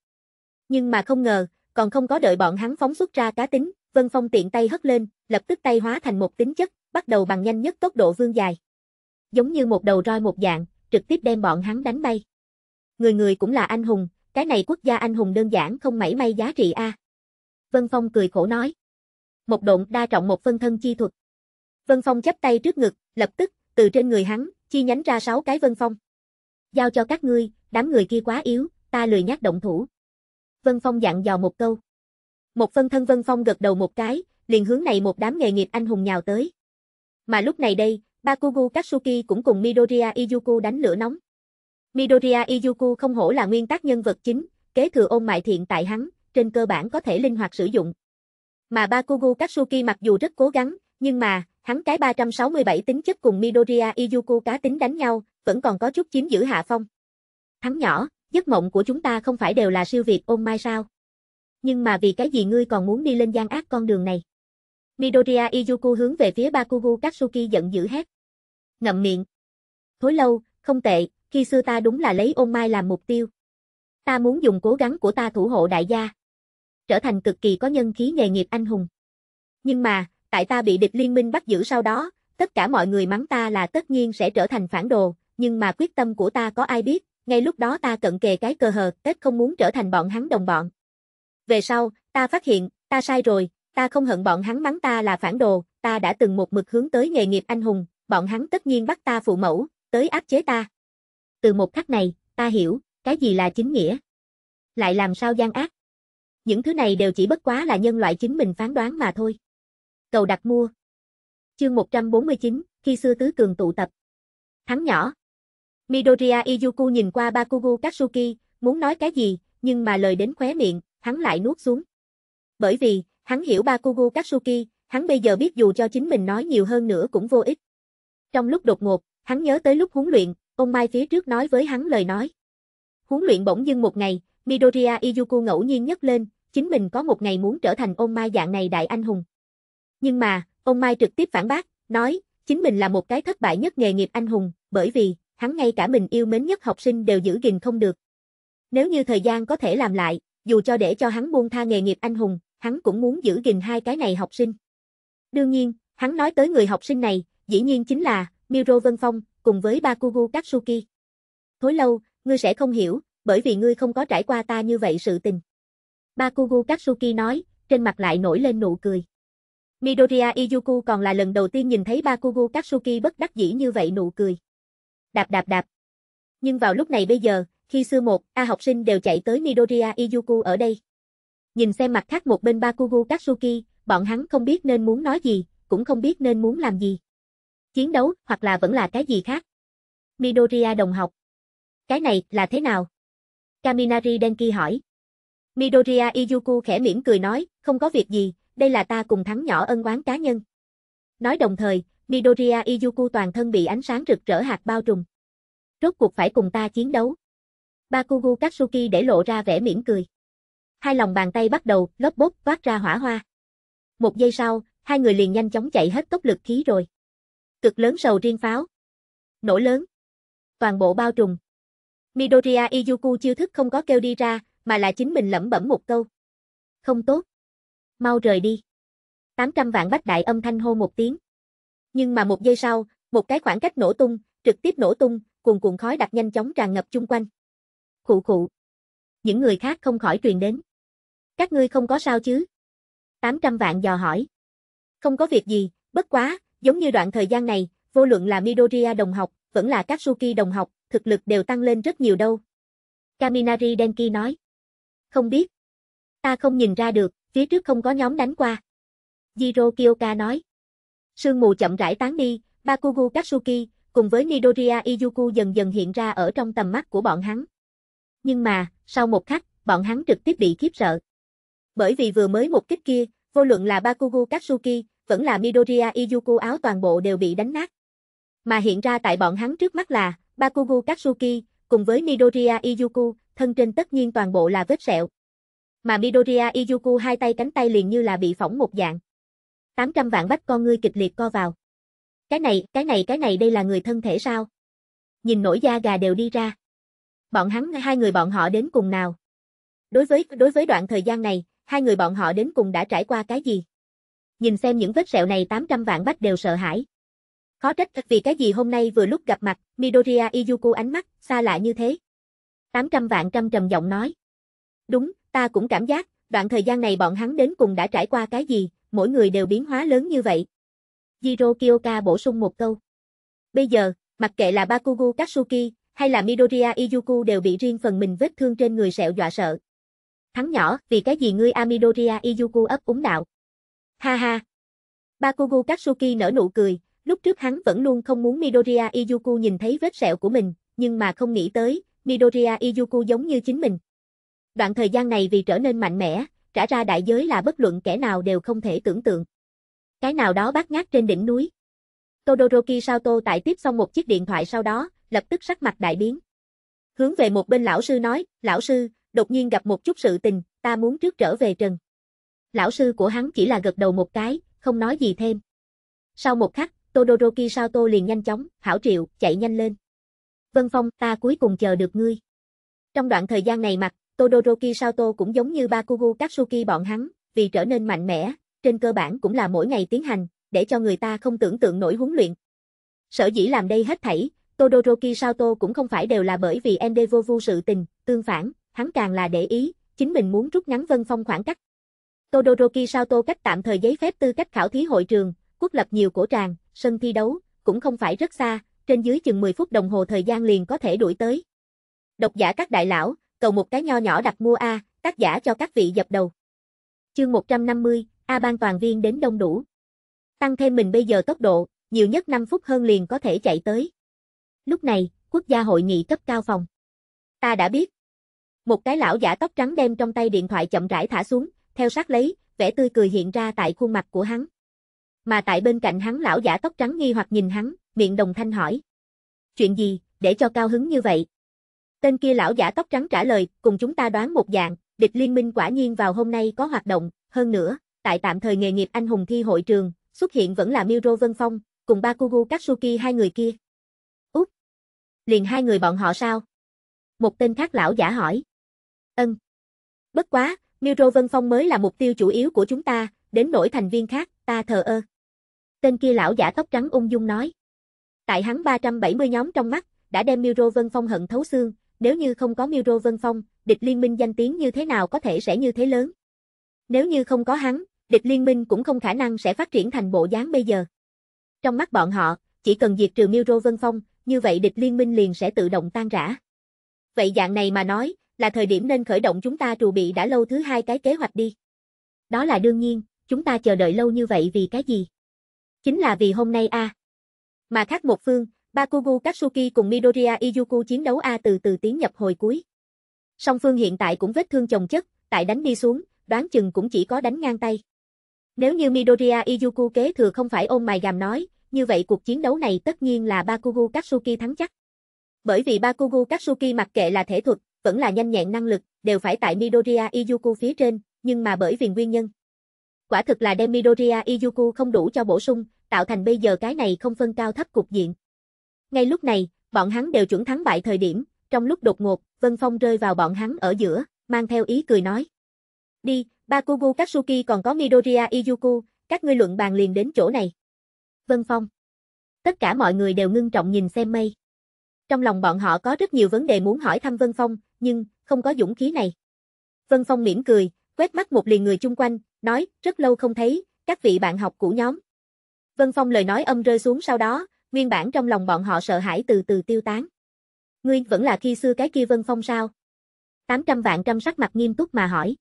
Nhưng mà không ngờ, còn không có đợi bọn hắn phóng xuất ra cá tính, Vân Phong tiện tay hất lên, lập tức tay hóa thành một tính chất, bắt đầu bằng nhanh nhất tốc độ vương dài. Giống như một đầu roi một dạng, trực tiếp đem bọn hắn đánh bay. Người người cũng là anh hùng, cái này quốc gia anh hùng đơn giản không mảy may giá trị a. À. Vân Phong cười khổ nói. Một độn đa trọng một phân thân chi thuật. Vân Phong chắp tay trước ngực, lập tức, từ trên người hắn, chi nhánh ra sáu cái Vân Phong. Giao cho các ngươi, đám người kia quá yếu, ta lười nhắc động thủ. Vân Phong dặn dò một câu. Một phân thân Vân Phong gật đầu một cái, liền hướng này một đám nghề nghiệp anh hùng nhào tới. Mà lúc này đây, Bakugu Katsuki cũng cùng Midoriya Izuku đánh lửa nóng. Midoriya Iyuku không hổ là nguyên tác nhân vật chính, kế thừa ôn mại thiện tại hắn, trên cơ bản có thể linh hoạt sử dụng. Mà Bakugu Katsuki mặc dù rất cố gắng, nhưng mà, hắn cái 367 tính chất cùng Midoriya Iyuku cá tính đánh nhau, vẫn còn có chút chiếm giữ hạ phong. Hắn nhỏ, giấc mộng của chúng ta không phải đều là siêu việt ôn mai sao? Nhưng mà vì cái gì ngươi còn muốn đi lên gian ác con đường này? Midoriya Iyuku hướng về phía Bakugu Katsuki giận dữ hét. Ngậm miệng. Thối lâu, không tệ, khi xưa ta đúng là lấy ôn mai làm mục tiêu. Ta muốn dùng cố gắng của ta thủ hộ đại gia. Trở thành cực kỳ có nhân khí nghề nghiệp anh hùng. Nhưng mà, tại ta bị địch liên minh bắt giữ sau đó, tất cả mọi người mắng ta là tất nhiên sẽ trở thành phản đồ, nhưng mà quyết tâm của ta có ai biết, ngay lúc đó ta cận kề cái cơ hờ, tết không muốn trở thành bọn hắn đồng bọn. Về sau, ta phát hiện, ta sai rồi, ta không hận bọn hắn mắng ta là phản đồ, ta đã từng một mực hướng tới nghề nghiệp anh hùng, bọn hắn tất nhiên bắt ta phụ mẫu, tới áp chế ta từ một khắc này, ta hiểu, cái gì là chính nghĩa. Lại làm sao gian ác. Những thứ này đều chỉ bất quá là nhân loại chính mình phán đoán mà thôi. Cầu đặt mua. Chương 149, khi xưa tứ cường tụ tập. Thắng nhỏ. Midoriya Izuku nhìn qua Bakugu Katsuki, muốn nói cái gì, nhưng mà lời đến khóe miệng, hắn lại nuốt xuống. Bởi vì, hắn hiểu Bakugu Katsuki, hắn bây giờ biết dù cho chính mình nói nhiều hơn nữa cũng vô ích. Trong lúc đột ngột, hắn nhớ tới lúc huấn luyện, ông Mai phía trước nói với hắn lời nói. Huấn luyện bỗng dưng một ngày, Midoriya Izuku ngẫu nhiên nhấc lên, chính mình có một ngày muốn trở thành ông Mai dạng này đại anh hùng. Nhưng mà, ông Mai trực tiếp phản bác, nói, chính mình là một cái thất bại nhất nghề nghiệp anh hùng, bởi vì, hắn ngay cả mình yêu mến nhất học sinh đều giữ gìn không được. Nếu như thời gian có thể làm lại, dù cho để cho hắn buông tha nghề nghiệp anh hùng, hắn cũng muốn giữ gìn hai cái này học sinh. Đương nhiên, hắn nói tới người học sinh này, dĩ nhiên chính là Miro Vân Phong, cùng với Bakugu Katsuki. Thối lâu, ngươi sẽ không hiểu, bởi vì ngươi không có trải qua ta như vậy sự tình. Bakugu Katsuki nói, trên mặt lại nổi lên nụ cười. Midoriya Iyuku còn là lần đầu tiên nhìn thấy Bakugu Katsuki bất đắc dĩ như vậy nụ cười. Đạp đạp đạp. Nhưng vào lúc này bây giờ, khi xưa một, A học sinh đều chạy tới Midoriya Iyuku ở đây. Nhìn xem mặt khác một bên Bakugu Katsuki, bọn hắn không biết nên muốn nói gì, cũng không biết nên muốn làm gì chiến đấu, hoặc là vẫn là cái gì khác. Midoriya đồng học. Cái này là thế nào? Kaminari Denki hỏi. Midoriya Izuku khẽ mỉm cười nói, không có việc gì, đây là ta cùng thắng nhỏ ân oán cá nhân. Nói đồng thời, Midoriya Izuku toàn thân bị ánh sáng rực rỡ hạt bao trùm. Rốt cuộc phải cùng ta chiến đấu. Bakugu Katsuki để lộ ra vẻ mỉm cười. Hai lòng bàn tay bắt đầu lóp bốt vát ra hỏa hoa. Một giây sau, hai người liền nhanh chóng chạy hết tốc lực khí rồi cực lớn sầu riêng pháo. Nổ lớn. Toàn bộ bao trùm. Midoriya Izuku chiêu thức không có kêu đi ra, mà là chính mình lẩm bẩm một câu. Không tốt. Mau rời đi. 800 vạn bách đại âm thanh hô một tiếng. Nhưng mà một giây sau, một cái khoảng cách nổ tung, trực tiếp nổ tung, cuồn cuộn khói đặc nhanh chóng tràn ngập chung quanh. Khụ khụ. Những người khác không khỏi truyền đến. Các ngươi không có sao chứ? 800 vạn dò hỏi. Không có việc gì, bất quá, Giống như đoạn thời gian này, vô luận là Midoriya đồng học, vẫn là Katsuki đồng học, thực lực đều tăng lên rất nhiều đâu. Kaminari Denki nói. Không biết. Ta không nhìn ra được, phía trước không có nhóm đánh qua. Jiro Kiyoka nói. Sương mù chậm rãi tán đi, Bakugu Katsuki, cùng với Midoriya Izuku dần dần hiện ra ở trong tầm mắt của bọn hắn. Nhưng mà, sau một khắc, bọn hắn trực tiếp bị khiếp sợ. Bởi vì vừa mới một kích kia, vô luận là Bakugu Katsuki, vẫn là Midoriya Izuku áo toàn bộ đều bị đánh nát. Mà hiện ra tại bọn hắn trước mắt là Bakugu Katsuki, cùng với Midoriya Izuku, thân trên tất nhiên toàn bộ là vết sẹo. Mà Midoriya Izuku hai tay cánh tay liền như là bị phỏng một dạng. 800 vạn bách con ngươi kịch liệt co vào. Cái này, cái này, cái này đây là người thân thể sao? Nhìn nổi da gà đều đi ra. Bọn hắn, hai người bọn họ đến cùng nào? Đối với, đối với đoạn thời gian này, hai người bọn họ đến cùng đã trải qua cái gì? nhìn xem những vết sẹo này 800 vạn bách đều sợ hãi. Khó trách thật vì cái gì hôm nay vừa lúc gặp mặt, Midoriya Izuku ánh mắt, xa lạ như thế. 800 vạn trăm trầm giọng nói. Đúng, ta cũng cảm giác, đoạn thời gian này bọn hắn đến cùng đã trải qua cái gì, mỗi người đều biến hóa lớn như vậy. Jiro Kyoka bổ sung một câu. Bây giờ, mặc kệ là Bakugu Katsuki, hay là Midoriya Izuku đều bị riêng phần mình vết thương trên người sẹo dọa sợ. thắng nhỏ, vì cái gì ngươi Amidoriya Izuku ấp úng đạo. Ha ha. Bakugu Katsuki nở nụ cười, lúc trước hắn vẫn luôn không muốn Midoriya Izuku nhìn thấy vết sẹo của mình, nhưng mà không nghĩ tới, Midoriya Izuku giống như chính mình. Đoạn thời gian này vì trở nên mạnh mẽ, trả ra đại giới là bất luận kẻ nào đều không thể tưởng tượng. Cái nào đó bát ngát trên đỉnh núi. Todoroki Sato tại tiếp xong một chiếc điện thoại sau đó, lập tức sắc mặt đại biến. Hướng về một bên lão sư nói, lão sư, đột nhiên gặp một chút sự tình, ta muốn trước trở về Trần lão sư của hắn chỉ là gật đầu một cái, không nói gì thêm. Sau một khắc, Todoroki Sato liền nhanh chóng, hảo triệu, chạy nhanh lên. Vân Phong, ta cuối cùng chờ được ngươi. Trong đoạn thời gian này mặt, Todoroki Sato cũng giống như Bakugu Katsuki bọn hắn, vì trở nên mạnh mẽ, trên cơ bản cũng là mỗi ngày tiến hành, để cho người ta không tưởng tượng nổi huấn luyện. Sở dĩ làm đây hết thảy, Todoroki Sato cũng không phải đều là bởi vì Endeavovu sự tình, tương phản, hắn càng là để ý, chính mình muốn rút ngắn Vân Phong khoảng cách. Todoroki Sato cách tạm thời giấy phép tư cách khảo thí hội trường, quốc lập nhiều cổ tràng, sân thi đấu, cũng không phải rất xa, trên dưới chừng 10 phút đồng hồ thời gian liền có thể đuổi tới. Độc giả các đại lão, cầu một cái nho nhỏ đặt mua A, tác giả cho các vị dập đầu. Chương 150, A ban toàn viên đến đông đủ. Tăng thêm mình bây giờ tốc độ, nhiều nhất 5 phút hơn liền có thể chạy tới. Lúc này, quốc gia hội nghị cấp cao phòng. Ta đã biết. Một cái lão giả tóc trắng đem trong tay điện thoại chậm rãi thả xuống, theo sát lấy, vẻ tươi cười hiện ra tại khuôn mặt của hắn. Mà tại bên cạnh hắn lão giả tóc trắng nghi hoặc nhìn hắn, miệng đồng thanh hỏi. Chuyện gì, để cho cao hứng như vậy? Tên kia lão giả tóc trắng trả lời, cùng chúng ta đoán một dạng, địch liên minh quả nhiên vào hôm nay có hoạt động, hơn nữa, tại tạm thời nghề nghiệp anh hùng thi hội trường, xuất hiện vẫn là Miro Vân Phong, cùng Bakugu Katsuki hai người kia. Úc! Liền hai người bọn họ sao? Một tên khác lão giả hỏi. Ân. Bất quá, Miro Vân Phong mới là mục tiêu chủ yếu của chúng ta, đến nỗi thành viên khác, ta thờ ơ. Tên kia lão giả tóc trắng ung dung nói. Tại hắn 370 nhóm trong mắt, đã đem Miro Vân Phong hận thấu xương, nếu như không có Miro Vân Phong, địch liên minh danh tiếng như thế nào có thể sẽ như thế lớn. Nếu như không có hắn, địch liên minh cũng không khả năng sẽ phát triển thành bộ dáng bây giờ. Trong mắt bọn họ, chỉ cần diệt trừ Miro Vân Phong, như vậy địch liên minh liền sẽ tự động tan rã. Vậy dạng này mà nói, là thời điểm nên khởi động chúng ta trù bị đã lâu thứ hai cái kế hoạch đi. Đó là đương nhiên, chúng ta chờ đợi lâu như vậy vì cái gì? Chính là vì hôm nay a. À. Mà khác một phương, Bakugu Katsuki cùng Midoriya Izuku chiến đấu a từ từ tiến nhập hồi cuối. Song phương hiện tại cũng vết thương chồng chất, tại đánh đi xuống, đoán chừng cũng chỉ có đánh ngang tay. Nếu như Midoriya Izuku kế thừa không phải ôm mài gàm nói, như vậy cuộc chiến đấu này tất nhiên là Bakugu Katsuki thắng chắc. Bởi vì Bakugu Katsuki mặc kệ là thể thuật, vẫn là nhanh nhẹn năng lực, đều phải tại Midoriya Izuku phía trên, nhưng mà bởi vì nguyên nhân. Quả thực là đem Midoriya Izuku không đủ cho bổ sung, tạo thành bây giờ cái này không phân cao thấp cục diện. Ngay lúc này, bọn hắn đều chuẩn thắng bại thời điểm, trong lúc đột ngột, Vân Phong rơi vào bọn hắn ở giữa, mang theo ý cười nói. Đi, Bakugu Katsuki còn có Midoriya Izuku, các ngươi luận bàn liền đến chỗ này. Vân Phong. Tất cả mọi người đều ngưng trọng nhìn xem mây. Trong lòng bọn họ có rất nhiều vấn đề muốn hỏi thăm Vân Phong, nhưng không có dũng khí này. Vân Phong mỉm cười, quét mắt một liền người chung quanh, nói, rất lâu không thấy, các vị bạn học cũ nhóm. Vân Phong lời nói âm rơi xuống sau đó, nguyên bản trong lòng bọn họ sợ hãi từ từ tiêu tán. Ngươi vẫn là khi xưa cái kia Vân Phong sao? 800 vạn trăm sắc mặt nghiêm túc mà hỏi.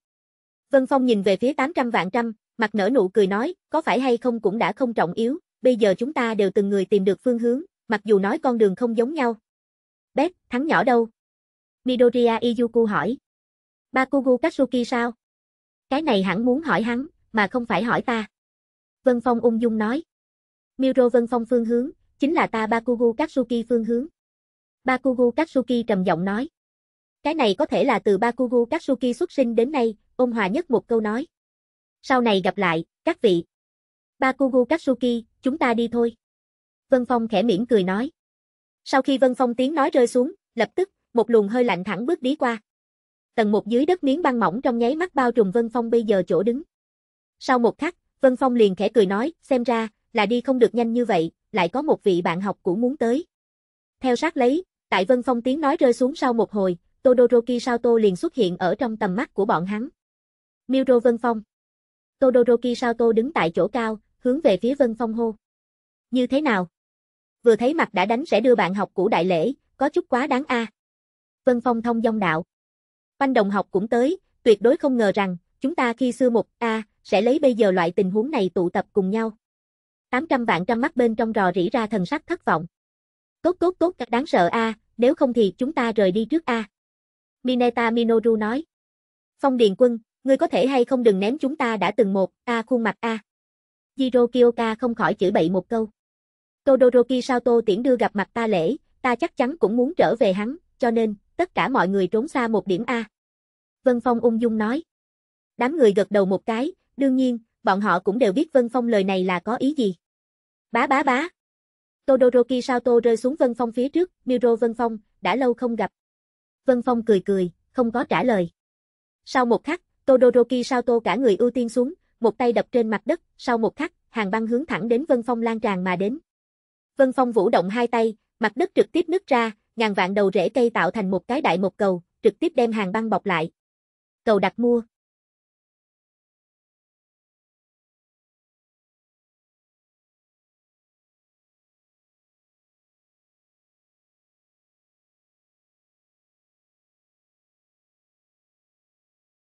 Vân Phong nhìn về phía 800 vạn trăm, mặt nở nụ cười nói, có phải hay không cũng đã không trọng yếu, bây giờ chúng ta đều từng người tìm được phương hướng, mặc dù nói con đường không giống nhau, Bét, thắng nhỏ đâu? Midoriya Iyuku hỏi. Bakugu Katsuki sao? Cái này hẳn muốn hỏi hắn, mà không phải hỏi ta. Vân Phong ung dung nói. Miro Vân Phong phương hướng, chính là ta Bakugu Katsuki phương hướng. Bakugu Katsuki trầm giọng nói. Cái này có thể là từ Bakugu Katsuki xuất sinh đến nay, ôn hòa nhất một câu nói. Sau này gặp lại, các vị. Bakugu Katsuki, chúng ta đi thôi. Vân Phong khẽ miễn cười nói. Sau khi Vân Phong tiếng nói rơi xuống, lập tức, một luồng hơi lạnh thẳng bước đi qua. Tầng một dưới đất miếng băng mỏng trong nháy mắt bao trùm Vân Phong bây giờ chỗ đứng. Sau một khắc, Vân Phong liền khẽ cười nói, xem ra, là đi không được nhanh như vậy, lại có một vị bạn học cũng muốn tới. Theo sát lấy, tại Vân Phong tiếng nói rơi xuống sau một hồi, Todoroki Sato liền xuất hiện ở trong tầm mắt của bọn hắn. Miro Vân Phong Todoroki Sato đứng tại chỗ cao, hướng về phía Vân Phong hô. Như thế nào? vừa thấy mặt đã đánh sẽ đưa bạn học cũ đại lễ, có chút quá đáng a. Vân Phong thông dong đạo. Quanh đồng học cũng tới, tuyệt đối không ngờ rằng, chúng ta khi xưa một a sẽ lấy bây giờ loại tình huống này tụ tập cùng nhau. 800 vạn trăm mắt bên trong rò rỉ ra thần sắc thất vọng. Tốt tốt tốt đáng sợ a, nếu không thì chúng ta rời đi trước a. Mineta Minoru nói. Phong Điền Quân, ngươi có thể hay không đừng ném chúng ta đã từng một, a khuôn mặt a. Jiro Kyoka không khỏi chửi bậy một câu. Todoroki Sato tiễn đưa gặp mặt ta lễ, ta chắc chắn cũng muốn trở về hắn, cho nên, tất cả mọi người trốn xa một điểm A. Vân Phong ung dung nói. Đám người gật đầu một cái, đương nhiên, bọn họ cũng đều biết Vân Phong lời này là có ý gì. Bá bá bá. Todoroki Sato rơi xuống Vân Phong phía trước, Miro Vân Phong, đã lâu không gặp. Vân Phong cười cười, không có trả lời. Sau một khắc, Todoroki Sato cả người ưu tiên xuống, một tay đập trên mặt đất, sau một khắc, hàng băng hướng thẳng đến Vân Phong lan tràn mà đến. Vân Phong vũ động hai tay, mặt đất trực tiếp nứt ra, ngàn vạn đầu rễ cây tạo thành một cái đại một cầu, trực tiếp đem hàng băng bọc lại. Cầu đặt mua